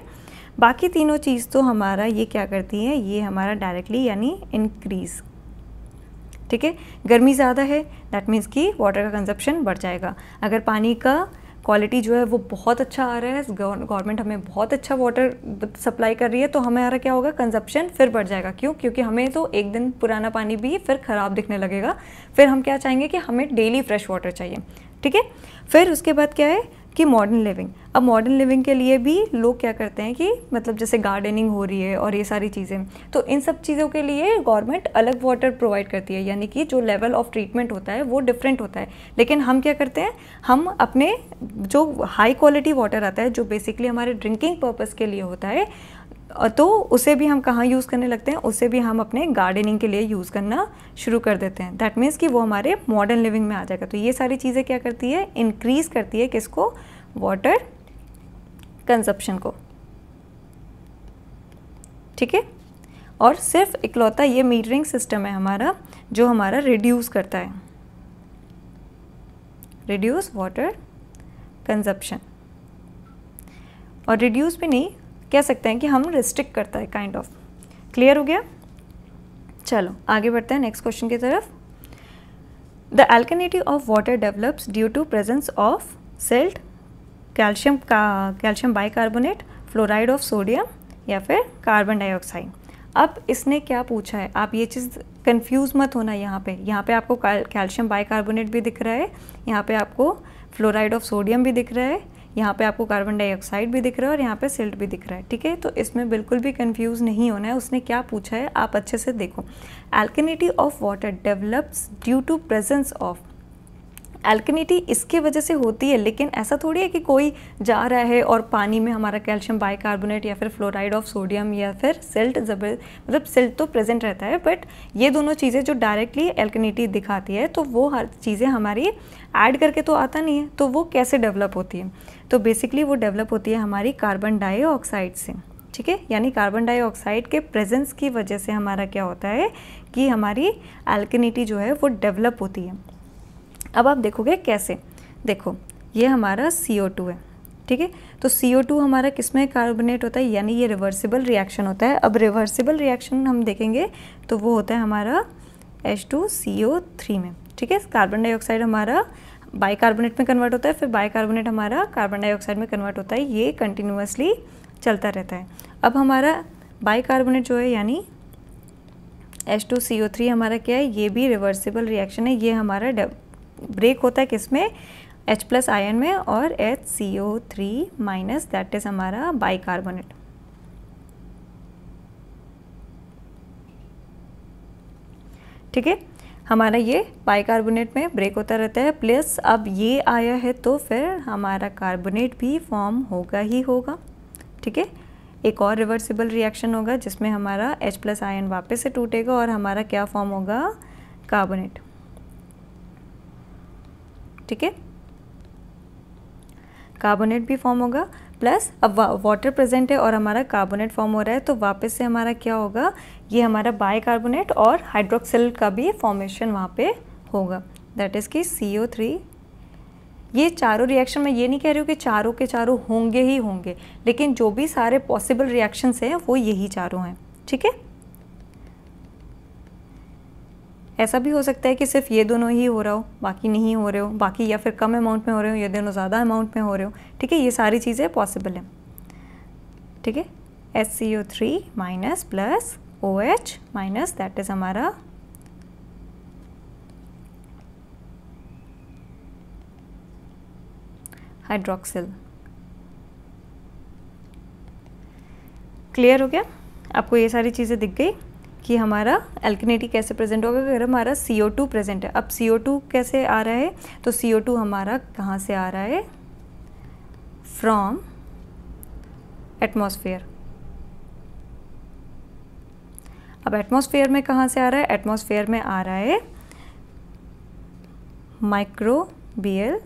बाकी तीनों चीज़ तो हमारा ये क्या करती है ये हमारा डायरेक्टली यानी इंक्रीज़ ठीक है गर्मी ज़्यादा है दैट मीन्स कि वाटर का कंजप्शन बढ़ जाएगा अगर पानी का क्वालिटी जो है वो बहुत अच्छा आ रहा है गवर्नमेंट हमें बहुत अच्छा वाटर सप्लाई कर रही है तो हमारा क्या होगा कंजप्शन फिर बढ़ जाएगा क्यों क्योंकि हमें तो एक दिन पुराना पानी भी फिर ख़राब दिखने लगेगा फिर हम क्या चाहेंगे कि हमें डेली फ्रेश वाटर चाहिए ठीक है फिर उसके बाद क्या है कि मॉडर्न लिविंग अब मॉडर्न लिविंग के लिए भी लोग क्या करते हैं कि मतलब जैसे गार्डनिंग हो रही है और ये सारी चीज़ें तो इन सब चीज़ों के लिए गवर्नमेंट अलग वाटर प्रोवाइड करती है यानी कि जो लेवल ऑफ ट्रीटमेंट होता है वो डिफरेंट होता है लेकिन हम क्या करते हैं हम अपने जो हाई क्वालिटी वाटर आता है जो बेसिकली हमारे ड्रिंकिंग पर्पज़ के लिए होता है तो उसे भी हम कहाँ यूज़ करने लगते हैं उसे भी हम अपने गार्डनिंग के लिए यूज़ करना शुरू कर देते हैं दैट मीन्स कि वो हमारे मॉडर्न लिविंग में आ जाएगा तो ये सारी चीज़ें क्या करती है इनक्रीज़ करती है किसको वाटर कंजप्शन को ठीक है और सिर्फ इकलौता ये मीटरिंग सिस्टम है हमारा जो हमारा रिड्यूस करता है रिड्यूस वाटर कंजप्शन और रिड्यूस भी नहीं कह सकते हैं कि हम रिस्ट्रिक्ट करता है काइंड ऑफ क्लियर हो गया चलो आगे बढ़ते हैं नेक्स्ट क्वेश्चन की तरफ the alkalinity of water develops due to presence of salt calcium का calcium bicarbonate fluoride of sodium या फिर कार्बन डाइऑक्साइड अब इसने क्या पूछा है आप ये चीज़ कंफ्यूज मत होना यहाँ पे यहाँ पे आपको कैल्शियम बाइकार्बोनेट भी दिख रहा है यहाँ पे आपको फ्लोराइड ऑफ सोडियम भी दिख रहा है यहाँ पे आपको कार्बन डाइऑक्साइड भी दिख रहा है और यहाँ पे सिल्ट भी दिख रहा है ठीक है तो इसमें बिल्कुल भी कंफ्यूज नहीं होना है उसने क्या पूछा है आप अच्छे से देखो alkalinity of water develops due to presence of alkalinity इसके वजह से होती है लेकिन ऐसा थोड़ी है कि कोई जा रहा है और पानी में हमारा कैल्शियम बाइकार्बोनेट या फिर फ्लोराइड ऑफ सोडियम या फिर सिल्ट जबर मतलब सिल्ट तो प्रेजेंट रहता है बट ये दोनों चीज़ें जो डायरेक्टली एल्कनीटी दिखाती है तो वो हर चीज़ें हमारी ऐड करके तो आता नहीं है तो वो कैसे डेवलप होती है तो बेसिकली वो डेवलप होती है हमारी कार्बन डाइऑक्साइड से ठीक है यानी कार्बन डाइऑक्साइड के प्रेजेंस की वजह से हमारा क्या होता है कि हमारी एल्कनीटी जो है वो डेवलप होती है अब आप देखोगे कैसे देखो ये हमारा सी है ठीक है तो सी हमारा किस में कार्बोनेट होता है यानी ये रिवर्सिबल रिएक्शन होता है अब रिवर्सिबल रिएक्शन हम देखेंगे तो वो होता है हमारा H2CO3 में ठीक है कार्बन डाइऑक्साइड हमारा बाइकार्बोनेट में कन्वर्ट होता है फिर बाइकार्बोनेट हमारा कार्बन डाइऑक्साइड में कन्वर्ट होता है ये कंटिन्यूसली चलता रहता है अब हमारा बाइकार्बोनेट जो है यानी H2CO3 हमारा क्या है ये भी रिवर्सिबल रिएक्शन है ये हमारा ब्रेक होता है किसमें H एच प्लस आयन में और H C O three minus that is हमारा बाइकार्बोनेट ठीक है हमारा ये बाइकार्बोनेट में ब्रेक होता रहता है प्लस अब ये आया है तो फिर हमारा कार्बोनेट भी फॉर्म होगा ही होगा ठीक है एक और रिवर्सिबल रिएक्शन होगा जिसमें हमारा H प्लस आयन वापस से टूटेगा और हमारा क्या फॉर्म होगा कार्बोनेट ठीक है कार्बोनेट भी फॉर्म होगा प्लस अब वाटर प्रेजेंट है और हमारा कार्बोनेट फॉर्म हो रहा है तो वापस से हमारा क्या होगा ये हमारा बायकार्बोनेट और हाइड्रोक्सिल का भी फॉर्मेशन वहाँ पे होगा दैट इज़ की सी ओ थ्री ये चारों रिएक्शन मैं ये नहीं कह रही हूँ कि चारों के चारों होंगे ही होंगे लेकिन जो भी सारे पॉसिबल रिएक्शंस हैं वो यही चारों हैं ठीक है ऐसा भी हो सकता है कि सिर्फ ये दोनों ही हो रहा हो बाकी नहीं हो रहे हो बाकी या फिर कम अमाउंट में हो रहे हो या दोनों ज़्यादा अमाउंट में हो रहे हो ठीक है ये सारी चीज़ें पॉसिबल हैं ठीक है S C O three minus plus O H minus that is हमारा हाइड्रोक्सिल क्लियर हो गया आपको ये सारी चीज़ें दिख गई कि हमारा एल्किनेटी कैसे प्रेजेंट होगा अगर हमारा सी ओ टू प्रेजेंट है अब सी ओ टू कैसे आ रहा है तो सी ओ टू हमारा कहाँ से आ रहा है फ्रॉम एटमोसफेयर अब एटमोसफेयर में कहाँ से आ रहा है एटमोसफेयर में आ रहा है microbial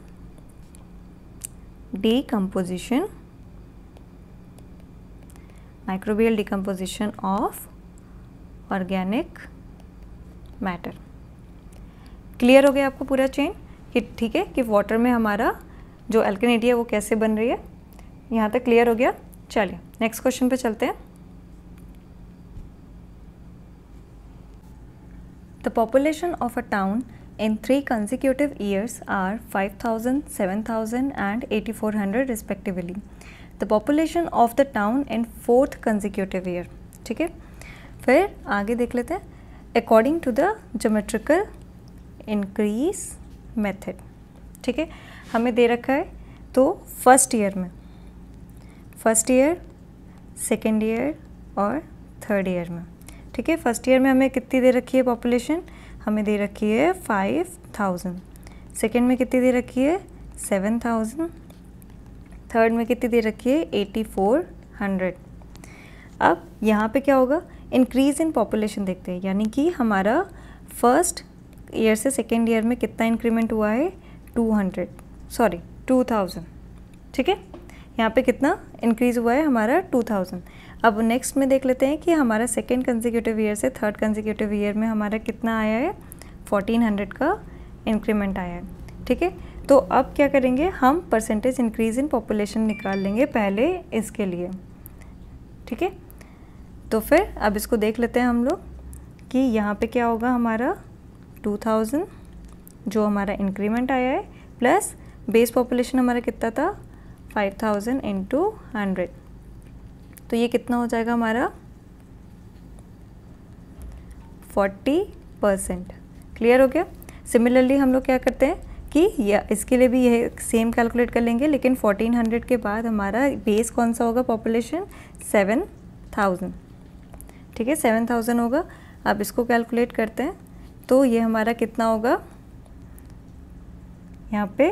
decomposition microbial decomposition of organic matter clear हो गया आपको पूरा चेन कि ठीक है कि वाटर में हमारा जो एल्किनेटी है वो कैसे बन रही है यहाँ तक क्लियर हो गया चलिए नेक्स्ट क्वेश्चन पे चलते हैं the population of a town in three consecutive years are five thousand seven thousand and eighty four hundred respectively the population of the town in fourth consecutive year ठीक है फिर आगे देख लेते हैं according to the geometrical increase method ठीक है हमें दे रखा है तो फर्स्ट ईयर में फर्स्ट ईयर सेकेंड ईयर और थर्ड ईयर में ठीक है फर्स्ट ईयर में हमें कितनी दे रखी है पॉपुलेशन हमें दे रखी है फाइव थाउजेंड सेकेंड में कितनी दे रखी है सेवन थाउजेंड थर्ड में कितनी दे रखी है एटी फोर हंड्रेड अब यहाँ पे क्या होगा इंक्रीज़ इन पॉपुलेशन देखते हैं यानी कि हमारा फर्स्ट ईयर से सेकेंड ईयर में कितना इंक्रीमेंट हुआ है two hundred sorry two thousand ठीक है यहाँ पे कितना इंक्रीज़ हुआ है हमारा टू थाउजेंड अब नेक्स्ट में देख लेते हैं कि हमारा सेकेंड कंजिक्यूटिव ईयर से थर्ड कंजिक्यूटिव ईयर में हमारा कितना आया है फोर्टीन हंड्रेड का इंक्रीमेंट आया है ठीक है तो अब क्या करेंगे हम परसेंटेज इंक्रीज़ इन पॉपुलेशन निकाल लेंगे पहले इसके लिए ठीक है तो फिर अब इसको देख लेते हैं हम लोग कि यहाँ पे क्या होगा हमारा 2000 जो हमारा इंक्रीमेंट आया है प्लस बेस पॉपुलेशन हमारा कितना था 5000 थाउजेंड इंटू हंड्रेड तो ये कितना हो जाएगा हमारा 40 परसेंट क्लियर हो गया सिमिलरली हम लोग क्या करते हैं कि या इसके लिए भी यह सेम कैलकुलेट कर लेंगे लेकिन 1400 के बाद हमारा बेस कौन सा होगा पॉपुलेशन 7000 ठीक है सेवन थाउजेंड होगा आप इसको कैलकुलेट करते हैं तो ये हमारा कितना होगा यहाँ पे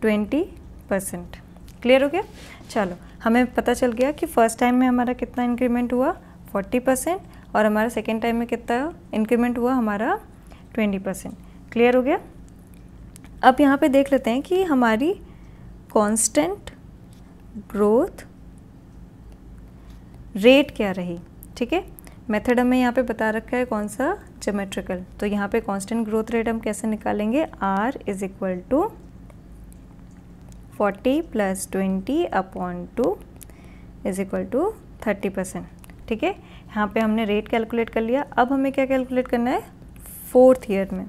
ट्वेंटी परसेंट क्लियर हो गया चलो हमें पता चल गया कि फर्स्ट टाइम में हमारा कितना इंक्रीमेंट हुआ फोर्टी परसेंट और हमारा सेकेंड टाइम में कितना इंक्रीमेंट हुआ हमारा ट्वेंटी परसेंट क्लियर हो गया अब यहाँ पे देख लेते हैं कि हमारी कांस्टेंट ग्रोथ रेट क्या रही ठीक है मेथड हमें यहाँ पे बता रखा है कौन सा जोमेट्रिकल तो यहाँ पे कांस्टेंट ग्रोथ रेट हम कैसे निकालेंगे R is equal to forty plus twenty upon two is equal to thirty percent ठीक है यहाँ पे हमने रेट कैलकुलेट कर लिया अब हमें क्या कैलकुलेट करना है फोर्थ ईयर में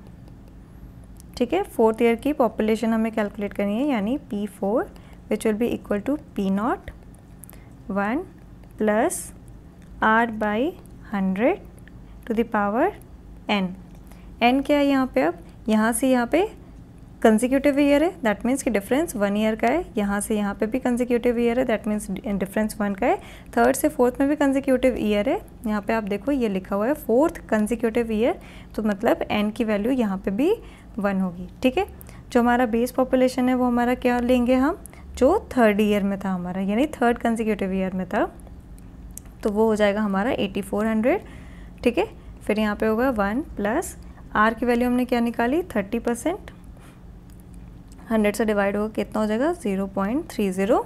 ठीक है फोर्थ ईयर की पॉपुलेशन हमें कैलकुलेट करनी है यानी P four which will be equal to P not one plus r by hundred to the power n n क्या है यहाँ पे अब यहाँ से यहाँ पे कंजिक्यूटिव ईयर है दैट मीन्स कि डिफरेंस वन ईयर का है यहाँ से यहाँ पे भी कंजिक्यूटिव ईयर है दैट मीन्स डिफरेंस वन का है थर्ड से फोर्थ में भी कंजिक्यूटिव ईयर है यहाँ पे आप देखो ये लिखा हुआ है फोर्थ कंजिक्यूटिव ईयर तो मतलब एन की वैल्यू यहाँ पे भी वन होगी ठीक है जो हमारा बेस पॉपुलेशन है वो हमारा क्या लेंगे हम जो थर्ड ईयर में था हमारा यानी थर्ड कंजिक्यूटिव ईयर में था तो वो हो जाएगा हमारा एटी फोर हंड्रेड ठीक है फिर यहाँ पे होगा वन प्लस आर की वैल्यू हमने क्या निकाली थर्टी परसेंट हंड्रेड से डिवाइड होगा कितना हो जाएगा ज़ीरो पॉइंट थ्री ज़ीरो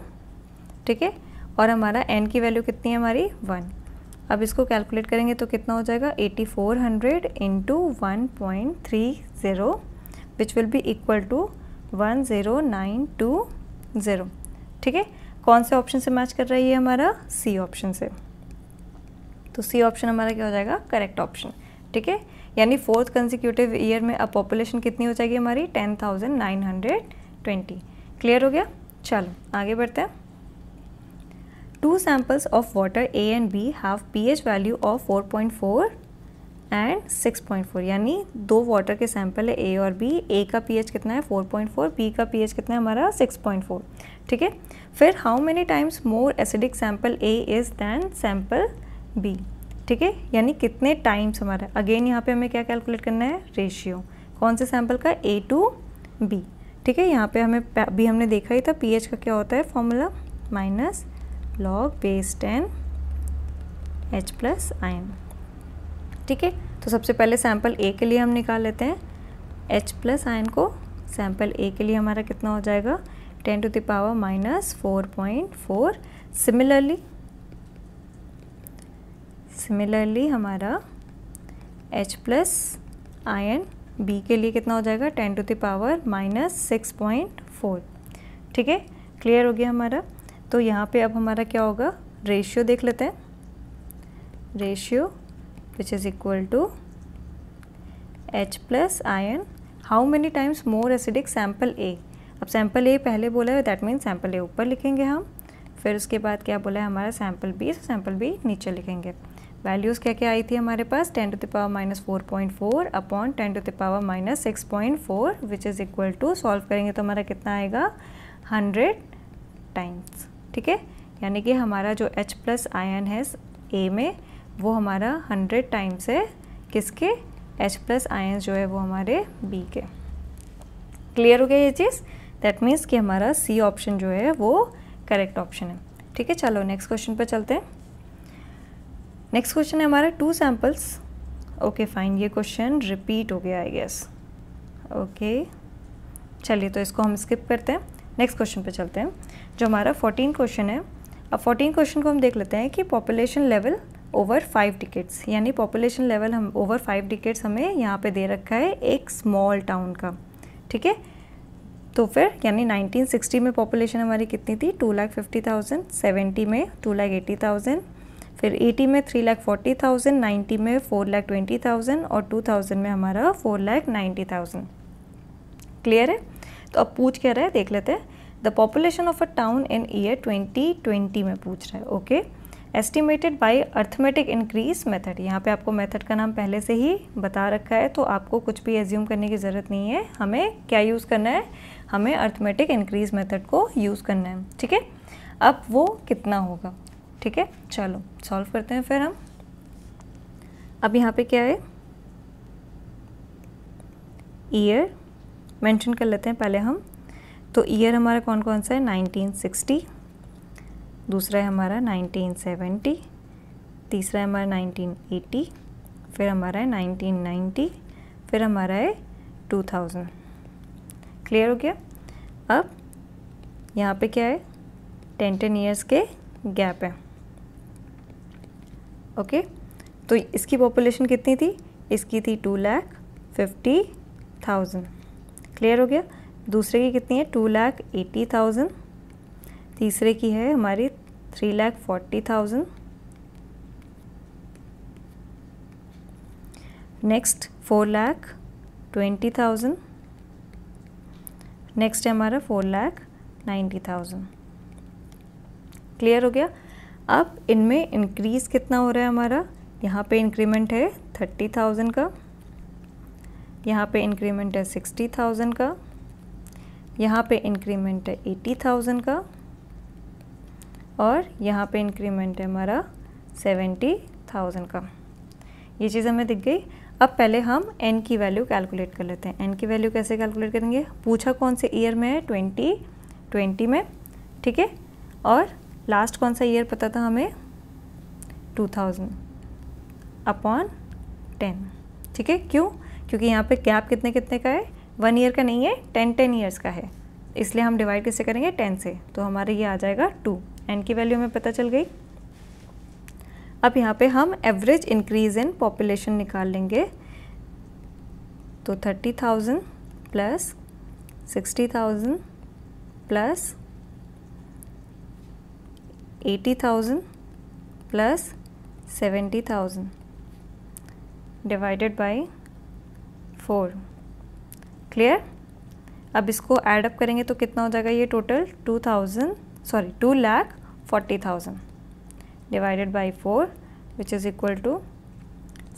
ठीक है और हमारा एन की वैल्यू कितनी है हमारी वन अब इसको कैलकुलेट करेंगे तो कितना हो जाएगा eighty four hundred into one point three zero which will be equal to one zero nine two zero ठीक है कौन से ऑप्शन से मैच कर रहा है ये हमारा सी ऑप्शन से तो सी ऑप्शन हमारा क्या हो जाएगा करेक्ट ऑप्शन ठीक है यानी फोर्थ कंसिक्यूटिव ईयर में अब पॉपुलेशन कितनी हो जाएगी हमारी ten thousand nine hundred twenty clear हो गया चलो आगे बढ़ते हैं two samples of water A and B have pH value of four point four and six point four यानी दो वाटर के सैंपल है ए और बी ए का पीएच कितना है फोर पॉइंट फोर बी का पीएच कितना है हमारा सिक्स पॉइंट फोर ठीक है फिर how many times more acidic sample A is than sample B ठीक है यानी कितने टाइम्स हमारा अगेन यहाँ पे हमें क्या कैलकुलेट करना है रेशियो कौन से सैम्पल का ए टू बी ठीक है यहाँ पे हमें अभी हमने देखा ही था पी का क्या होता है formula minus log base ten H plus ion ठीक है तो सबसे पहले सैम्पल ए के लिए हम निकाल लेते हैं एच प्लस आयन को सैम्पल ए के लिए हमारा कितना हो जाएगा ten to the power minus four point four similarly similarly हमारा एच प्लस आयन बी के लिए कितना हो जाएगा ten to the power minus six point four ठीक है क्लियर हो गया हमारा तो यहाँ पे अब हमारा क्या होगा रेशियो देख लेते हैं ratio which is equal to H plus ion how many times more acidic sample A अब सैम्पल ए पहले बोला है दैट मीन सैम्पल ए ऊपर लिखेंगे हम फिर उसके बाद क्या बोला है हमारा सैम्पल बी सैम्पल बी नीचे लिखेंगे वैल्यूज़ क्या क्या आई थी हमारे पास ten to the power minus four point four upon ten to the power minus six point four which is equal to solve करेंगे तो हमारा कितना आएगा हंड्रेड टाइम्स ठीक है यानी कि हमारा जो H प्लस आयन है ए में वो हमारा हंड्रेड टाइम्स है किसके H प्लस आयन जो है वो हमारे बी के क्लियर हो गया ये चीज़ दैट मीन्स कि हमारा सी ऑप्शन जो है वो करेक्ट ऑप्शन है ठीक है चलो नेक्स्ट क्वेश्चन पर चलते हैं नेक्स्ट क्वेश्चन है हमारा टू सैम्पल्स ओके फाइन ये क्वेश्चन रिपीट हो गया आई गेस ओके चलिए तो इसको हम स्किप करते हैं नेक्स्ट क्वेश्चन पे चलते हैं जो हमारा फोर्टीन क्वेश्चन है अब फोर्टीन क्वेश्चन को हम देख लेते हैं कि population level over five decades यानी पॉपुलेशन लेवल हम ओवर फाइव टिकट्स हमें यहाँ पे दे रखा है एक स्मॉल टाउन का ठीक है तो फिर यानी 1960 में पॉपुलेशन हमारी कितनी थी two lakh fifty thousand seventy में टू लाख एटी थाउजेंड फिर 80 e में three lakh forty thousand ninety में फोर लाख ट्वेंटी थाउजेंड और टू थाउजेंड में हमारा four lakh ninety thousand clear है तो अब पूछ क्या रहा है देख लेते हैं the population of a town in year 2020 में पूछ रहा है okay estimated by arithmetic increase method यहाँ पे आपको मेथड का नाम पहले से ही बता रखा है तो आपको कुछ भी एज्यूम करने की ज़रूरत नहीं है हमें क्या यूज़ करना है हमें अर्थमेटिक इंक्रीज मेथड को यूज़ करना है ठीक है अब वो कितना होगा ठीक है चलो सॉल्व करते हैं फिर हम अब यहाँ पे क्या है ईयर मेंशन कर लेते हैं पहले हम तो ईयर हमारा कौन कौन सा है 1960 दूसरा है हमारा 1970 तीसरा है हमारा 1980 फिर हमारा है 1990 फिर हमारा है 2000 क्लियर हो गया अब यहाँ पे क्या है टेन टेन ईयर्स के गैप है ओके तो इसकी पॉपुलेशन कितनी थी इसकी थी two lakh fifty thousand clear हो गया दूसरे की कितनी है टू लाख एटी थाउजेंड तीसरे की है हमारी three lakh forty thousand next four lakh twenty thousand next है हमारा four lakh ninety thousand clear हो गया अब इनमें इंक्रीज़ कितना हो रहा है हमारा यहाँ पे इंक्रीमेंट है थर्टी थाउजेंड का यहाँ पे इंक्रीमेंट है सिक्सटी थाउजेंड का यहाँ पे इंक्रीमेंट है एटी थाउजेंड का और यहाँ पे इंक्रीमेंट है हमारा सेवेंटी थाउजेंड का ये चीज़ हमें दिख गई अब पहले हम एन की वैल्यू कैलकुलेट कर लेते हैं एन की वैल्यू कैसे कैलकुलेट करेंगे पूछा कौन से ईयर में है ट्वेंटी ट्वेंटी में ठीक है और लास्ट कौन सा ईयर पता था हमें 2000 अपॉन टेन ठीक है क्यों क्योंकि यहाँ पे गैप कितने कितने का है वन ईयर का नहीं है टेन टेन ईयर्स का है इसलिए हम डिवाइड किससे करेंगे टेन से तो हमारे ये आ जाएगा टू एन की वैल्यू हमें पता चल गई अब यहाँ पे हम एवरेज इंक्रीज इन पॉपुलेशन निकाल लेंगे तो thirty thousand plus sixty thousand plus eighty thousand plus seventy thousand divided by four clear अब इसको ऐड अप करेंगे तो कितना हो जाएगा ये total two thousand sorry two lakh forty thousand divided by four which is equal to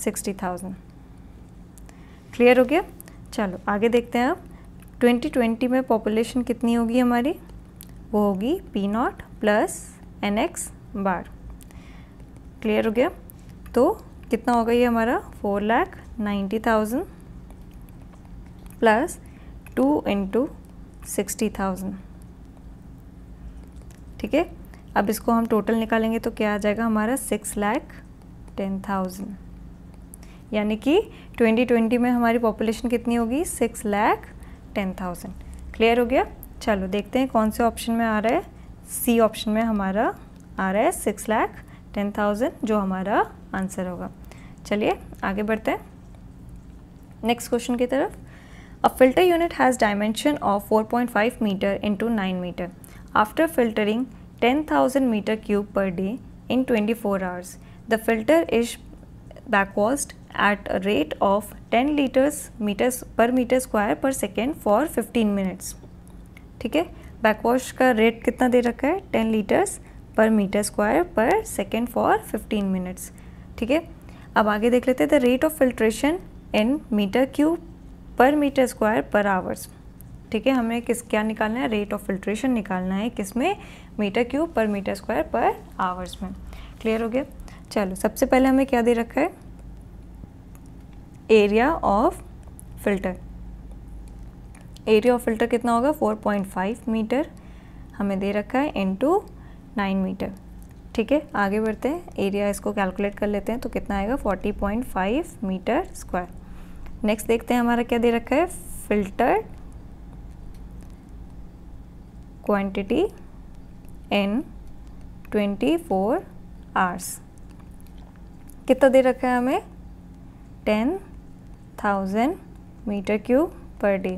sixty thousand clear हो गया चलो आगे देखते हैं अब 2020 में पॉपुलेशन कितनी होगी हमारी वो होगी P not plus N X bar clear हो गया तो कितना होगा ये हमारा four lakh ninety thousand plus two into sixty thousand ठीक है अब इसको हम टोटल निकालेंगे तो क्या आ जाएगा हमारा सिक्स लाख टेन थाउजेंड यानी कि ट्वेंटी ट्वेंटी में हमारी पॉपुलेशन कितनी होगी six lakh ten thousand clear हो गया चलो देखते हैं कौन से ऑप्शन में आ रहा है सी ऑप्शन में हमारा आ रहा है सिक्स लाख टेन थाउजेंड जो हमारा आंसर होगा चलिए आगे बढ़ते हैं नेक्स्ट क्वेश्चन की तरफ a filter unit has dimension of 4.5 metre to 9 metre after filtering 10,000 metre cube per day in 24 four hours the filter is at at rate of 10 litres metres per metre square per second for 15 minutes ठीक है बैकवॉश का रेट कितना दे रखा है ten litres per metre square per second for fifteen minutes ठीक है अब आगे देख लेते हैं the rate of filtration in metre cube per metre square per hours ठीक है हमें किस क्या निकालना है रेट ऑफ फिल्ट्रेशन निकालना है किस में metre cube per metre square per hours में क्लियर हो गया चलो सबसे पहले हमें क्या दे रखा है area of filter area of filter कितना होगा 4.5 मीटर हमें दे रखा है इन टू नाइन मीटर ठीक है आगे बढ़ते हैं एरिया इसको कैलकुलेट कर लेते हैं तो कितना आएगा 40.5 मीटर स्क्वायर नेक्स्ट देखते हैं हमारा क्या दे रखा है फिल्टर क्वांटिटी एन 24 आवर्स कितना दे रखा है हमें 10,000 मीटर क्यूब पर डे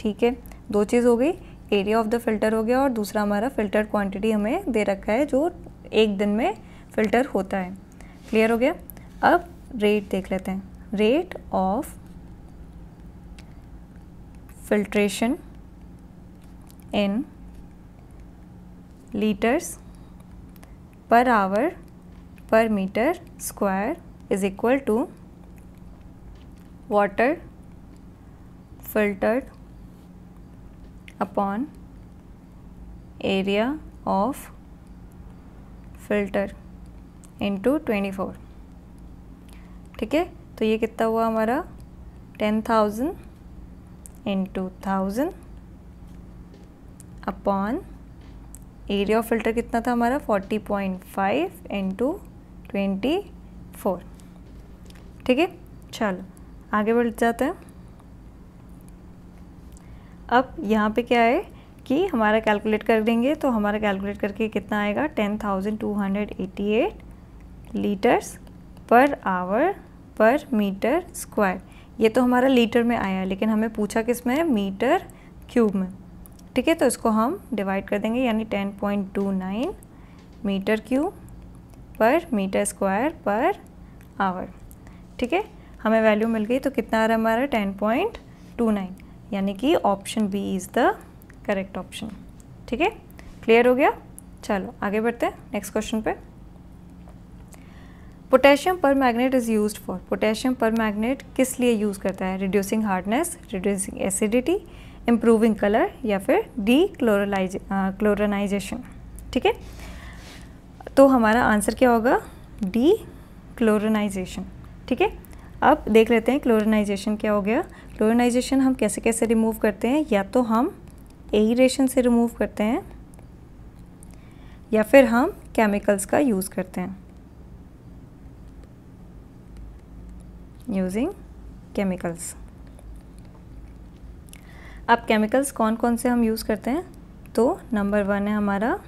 ठीक है दो चीज़ हो गई एरिया ऑफ द फिल्टर हो गया और दूसरा हमारा फिल्टर क्वांटिटी हमें दे रखा है जो एक दिन में फ़िल्टर होता है क्लियर हो गया अब रेट देख लेते हैं rate of filtration in litres per hour per metre square is equal to water filtered upon area of filter into twenty four ठीक है तो ये कितना हुआ हमारा ten thousand into thousand upon area of filter कितना था हमारा forty point five into twenty four ठीक है चलो आगे बढ़ जाते हैं अब यहाँ पे क्या है कि हमारा कैलकुलेट कर देंगे तो हमारा कैलकुलेट करके कितना आएगा ten thousand two hundred eighty eight litres per hour per metre square ये तो हमारा लीटर में आया लेकिन हमें पूछा किस में मीटर क्यूब में ठीक है तो इसको हम डिवाइड कर देंगे यानी ten point two nine metre cube per metre square per hour ठीक है हमें वैल्यू मिल गई तो कितना आ रहा है हमारा टेन पॉइंट टू नाइन यानी कि option B is the correct option ठीक है क्लियर हो गया चलो आगे बढ़ते हैं नेक्स्ट क्वेश्चन पे potassium permanganate is use for potassium permanganate किस लिए यूज़ करता है reducing hardness reducing acidity improving colour या फिर डी क्लोरलाइज क्लोरनाइजेशन ठीक है तो हमारा आंसर क्या होगा डी क्लोरनाइजेशन ठीक है अब देख लेते हैं क्लोरनाइजेशन क्या हो गया क्लोरिनाइजेशन हम कैसे कैसे रिमूव करते हैं या तो हम एयरेशन से रिमूव करते हैं या फिर हम केमिकल्स का यूज़ करते हैं यूजिंग केमिकल्स अब केमिकल्स कौन कौन से हम यूज़ करते हैं तो नंबर वन है हमारा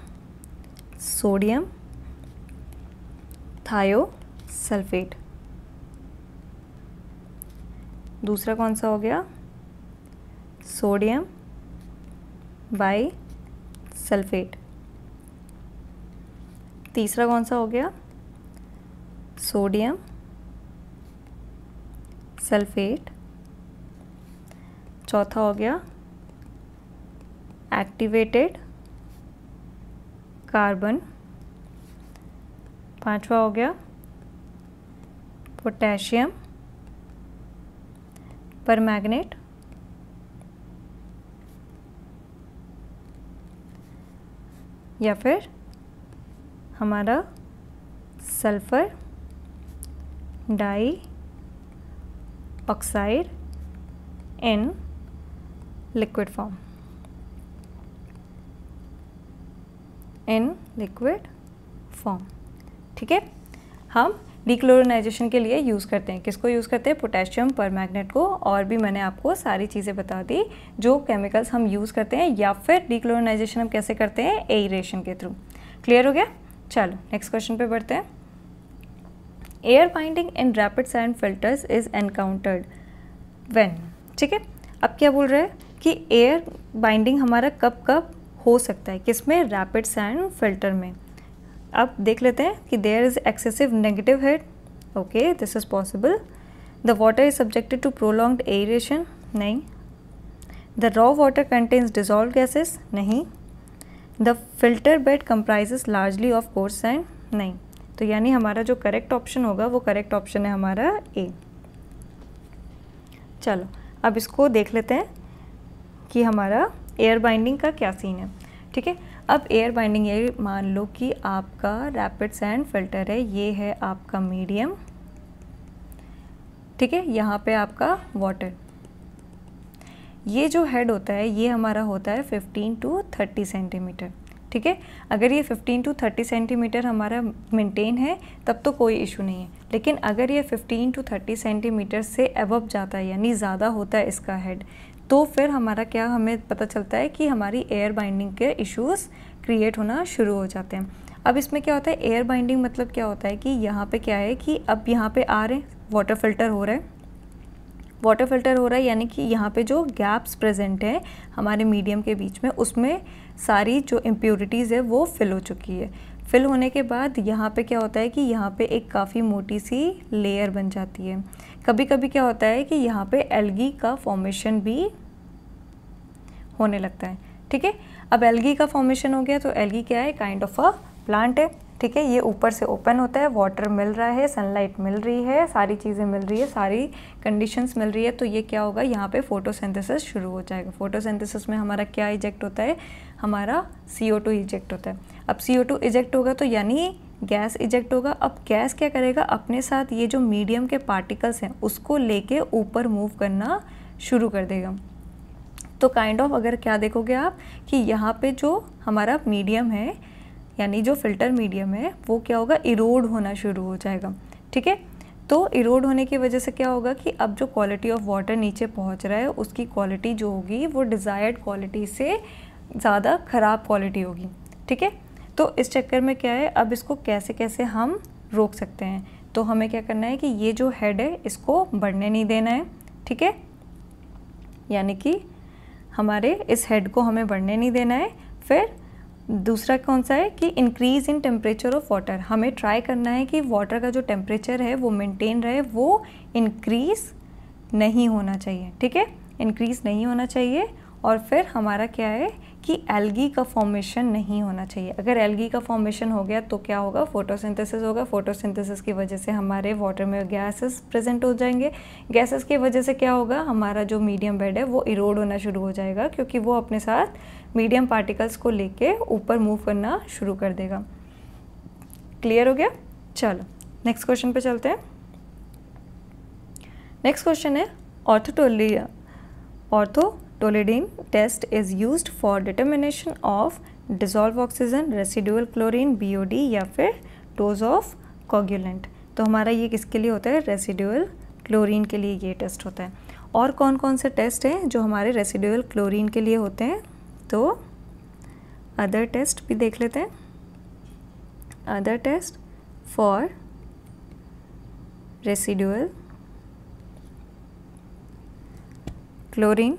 सोडियम थायो सल्फेट दूसरा कौन सा हो गया सोडियम बाई सल्फेट तीसरा कौन सा हो गया सोडियम सल्फेट चौथा हो गया एक्टिवेटेड कार्बन पांचवा हो गया पोटेशियम पर मैग्नेट या फिर हमारा sulphur dioxide in liquid form in liquid form ठीक है हम डिक्लोरिनाइजेशन के लिए यूज़ करते हैं किसको यूज़ करते हैं पोटेशियम पर को और भी मैंने आपको सारी चीज़ें बता दी जो केमिकल्स हम यूज़ करते हैं या फिर डिक्लोरनाइजेशन हम कैसे करते हैं एरेशन के थ्रू क्लियर हो गया चलो नेक्स्ट क्वेश्चन पे बढ़ते हैं air binding in rapid sand filters is encountered when ठीक है अब क्या बोल रहे हैं कि एयर बाइंडिंग हमारा कब कब हो सकता है किसमें रैपिड सैंड फिल्टर में अब देख लेते हैं कि there is excessive negative head okay this is possible the water is subjected to prolonged aeration नहीं the raw water contains dissolved gases नहीं the filter bed comprise largely of coarse sand नहीं तो यानी हमारा जो करेक्ट ऑप्शन होगा वो करेक्ट ऑप्शन है हमारा ए चलो अब इसको देख लेते हैं कि हमारा एयर बाइंडिंग का क्या सीन है ठीक है अब एयर बाइंडिंग ये मान लो कि आपका रैपिड सैंड फिल्टर है ये है आपका मीडियम ठीक है यहाँ पे आपका वाटर ये जो हेड होता है ये हमारा होता है 15 टू 30 सेंटीमीटर ठीक है अगर ये 15 टू 30 सेंटीमीटर हमारा मेंटेन है तब तो कोई इशू नहीं है लेकिन अगर ये 15 टू 30 सेंटीमीटर से एवब जाता है यानी ज़्यादा होता है इसका हेड तो फिर हमारा क्या हमें पता चलता है कि हमारी एयर बाइंडिंग के इश्यूज़ क्रिएट होना शुरू हो जाते हैं अब इसमें क्या होता है एयर बाइंडिंग मतलब क्या होता है कि यहाँ पे क्या है कि अब यहाँ पे आ रहे वाटर फिल्टर हो रहा है वाटर फिल्टर हो रहा है यानी कि यहाँ पे जो गैप्स प्रेजेंट है हमारे मीडियम के बीच में उसमें सारी जो इम्प्योरिटीज़ है वो फिल हो चुकी है फिल होने के बाद यहाँ पे क्या होता है कि यहाँ पे एक काफ़ी मोटी सी लेयर बन जाती है कभी कभी क्या होता है कि यहाँ पे एल्गी का फॉर्मेशन भी होने लगता है ठीक है अब एल्गी का फॉर्मेशन हो गया तो एल्गी क्या है काइंड ऑफ अ प्लांट है ठीक है ये ऊपर से ओपन होता है वाटर मिल रहा है सनलाइट मिल रही है सारी चीज़ें मिल रही है सारी कंडीशंस मिल रही है तो ये क्या होगा यहाँ पे फोटोसिंथेसिस शुरू हो जाएगा फोटोसिंथेसिस में हमारा क्या इजेक्ट होता है हमारा सी ओ टू इजेक्ट होता है अब सी ओ टू इजेक्ट होगा तो यानी गैस इजेक्ट होगा अब गैस क्या करेगा अपने साथ ये जो मीडियम के पार्टिकल्स हैं उसको लेके ऊपर मूव करना शुरू कर देगा तो काइंड kind ऑफ of अगर क्या देखोगे आप कि यहाँ पे जो हमारा मीडियम है यानी जो फिल्टर मीडियम है वो क्या होगा इरोड होना शुरू हो जाएगा ठीक है तो इरोड होने की वजह से क्या होगा कि अब जो क्वालिटी ऑफ वाटर नीचे पहुँच रहा है उसकी क्वालिटी जो होगी वो डिज़ायर्ड क्वालिटी से ज़्यादा ख़राब क्वालिटी होगी ठीक है तो इस चक्कर में क्या है अब इसको कैसे कैसे हम रोक सकते हैं तो हमें क्या करना है कि ये जो हेड है इसको बढ़ने नहीं देना है ठीक है यानी कि हमारे इस हेड को हमें बढ़ने नहीं देना है फिर दूसरा कौन सा है कि increase in temperature of water हमें ट्राई करना है कि वाटर का जो टेम्परेचर है वो मेंटेन रहे वो इंक्रीज़ नहीं होना चाहिए ठीक है इंक्रीज़ नहीं होना चाहिए और फिर हमारा क्या है कि एल्गी का फॉर्मेशन नहीं होना चाहिए अगर एल्गी का फॉर्मेशन हो गया तो क्या होगा फोटोसिंथेसिस होगा फोटोसिंथेसिस की वजह से हमारे वाटर में गैसेस प्रेजेंट हो जाएंगे गैसेस की वजह से क्या होगा हमारा जो मीडियम बेड है वो इरोड होना शुरू हो जाएगा क्योंकि वो अपने साथ मीडियम पार्टिकल्स को लेके ऊपर मूव करना शुरू कर देगा क्लियर हो गया चलो नेक्स्ट क्वेश्चन पे चलते हैं नेक्स्ट क्वेश्चन है orthotolidine ortho Tolidine test is used for determination of dissolved oxygen, residual chlorine, BOD या फिर dose of coagulant. तो हमारा ये किसके लिए होता है रेसिडुअल क्लोरीन के लिए ये टेस्ट होता है और कौन कौन से टेस्ट हैं जो हमारे रेसिडुअल क्लोरीन के लिए होते हैं तो अदर टेस्ट भी देख लेते हैं other test for residual chlorine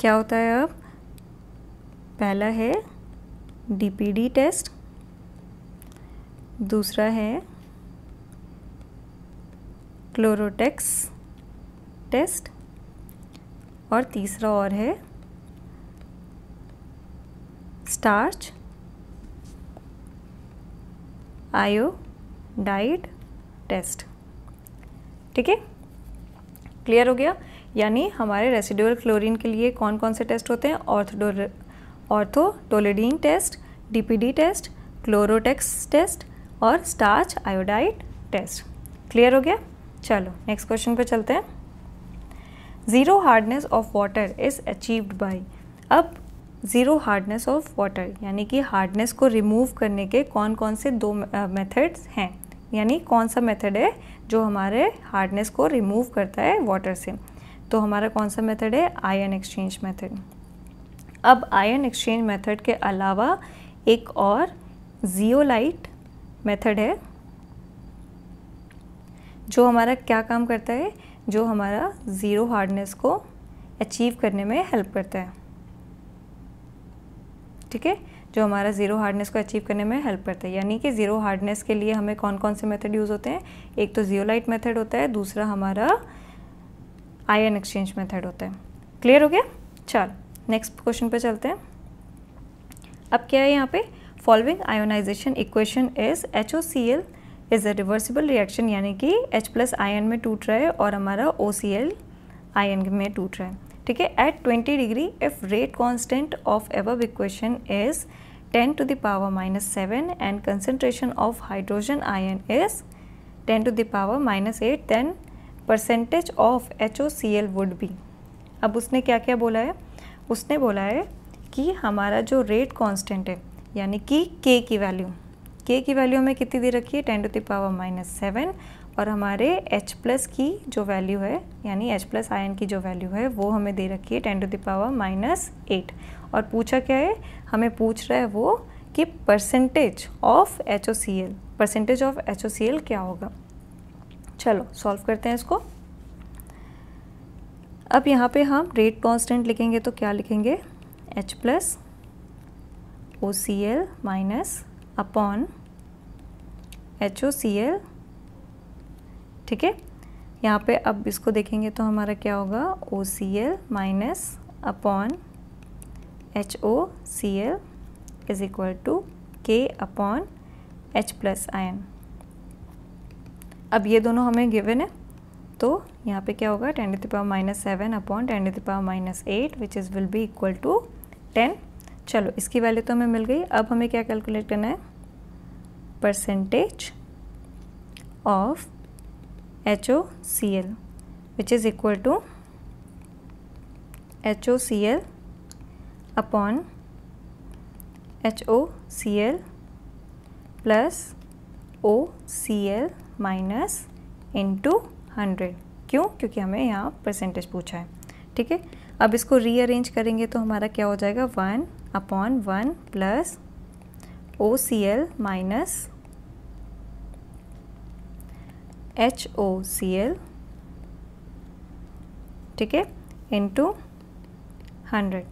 क्या होता है अब पहला है डीपीडी टेस्ट दूसरा है क्लोरोटेक्स टेस्ट और तीसरा और है स्टार्च आयो डाइट टेस्ट ठीक है क्लियर हो गया यानी हमारे रेसिडुअल क्लोरीन के लिए कौन कौन से टेस्ट होते हैं ortho orthotolidine test DPD test chlorotex test और स्टार्च आयोडाइड टेस्ट क्लियर हो गया चलो नेक्स्ट क्वेश्चन पे चलते हैं zero hardness of water is achieved by अब ज़ीरो हार्डनेस ऑफ वाटर यानी कि हार्डनेस को रिमूव करने के कौन कौन से दो मेथड्स हैं यानी कौन सा मेथड है जो हमारे हार्डनेस को रिमूव करता है वाटर से तो हमारा कौन सा मेथड है आयन एक्सचेंज मेथड अब आयन एक्सचेंज मेथड के अलावा एक और जियोलाइट मेथड है जो हमारा क्या काम करता है जो हमारा ज़ीरो हार्डनेस को अचीव करने में हेल्प करता है ठीक है जो हमारा ज़ीरो हार्डनेस को अचीव करने में हेल्प करता है यानी कि ज़ीरो हार्डनेस के लिए हमें कौन कौन से मेथड यूज़ होते हैं एक तो जियोलाइट मेथड होता है दूसरा हमारा आयन एक्सचेंज मेथड होता है क्लियर हो गया चल नेक्स्ट क्वेश्चन पे चलते हैं अब क्या है यहाँ पे following ionization equation is H O C L is a reversible reaction यानी कि एच प्लस आयन में टूट रहा है और हमारा ओ सी एल आयन में टूट रहा है ठीक है at 20 degree if rate constant of above equation is 10 to the power minus seven and concentration of hydrogen ion is 10 to the power minus eight then percentage of H O C L would be अब उसने क्या क्या बोला है उसने बोला है कि हमारा जो रेट कॉन्स्टेंट है यानी कि के की वैल्यू के की वैल्यू हमें कितनी दे रखी है ten to the power minus seven और हमारे H प्लस की जो वैल्यू है यानी H प्लस आयन की जो वैल्यू है वो हमें दे रखी है ten to the power minus eight और पूछा क्या है हमें पूछ रहा है वो कि percentage of H O C L percentage of H O C L क्या होगा चलो सॉल्व करते हैं इसको अब यहाँ पे हम रेट कांस्टेंट लिखेंगे तो क्या लिखेंगे H plus O C L minus upon H O C L ठीक है यहाँ पे अब इसको देखेंगे तो हमारा क्या होगा O C L minus upon H O C L is equal to K upon H plus I अब ये दोनों हमें गिवन है तो यहाँ पे क्या होगा ten to power minus seven upon ten to power minus eight which is will be equal to ten चलो इसकी वैल्यू तो हमें मिल गई अब हमें क्या कैलकुलेट करना है percentage of H O C L which is equal to H O C L upon H O C L plus O C L minus into hundred क्यों क्योंकि हमें यहाँ परसेंटेज पूछा है ठीक है अब इसको रीअरेंज करेंगे तो हमारा क्या हो जाएगा one upon one plus O C L minus H O C L ठीक है इंटू हंड्रेड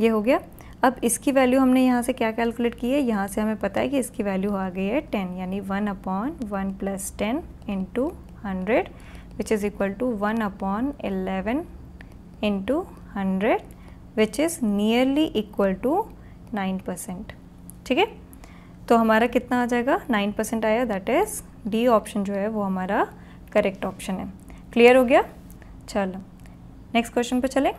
ये हो गया अब इसकी वैल्यू हमने यहाँ से क्या कैलकुलेट की है यहाँ से हमें पता है कि इसकी वैल्यू आ गई है टेन यानी one upon one plus ten into hundred which is equal to one upon eleven into hundred which is nearly equal to nine percent ठीक है तो हमारा कितना आ जाएगा नाइन परसेंट आया दैट इज़ डी ऑप्शन जो है वो हमारा करेक्ट ऑप्शन है क्लियर हो गया चलो नेक्स्ट क्वेश्चन पर चलें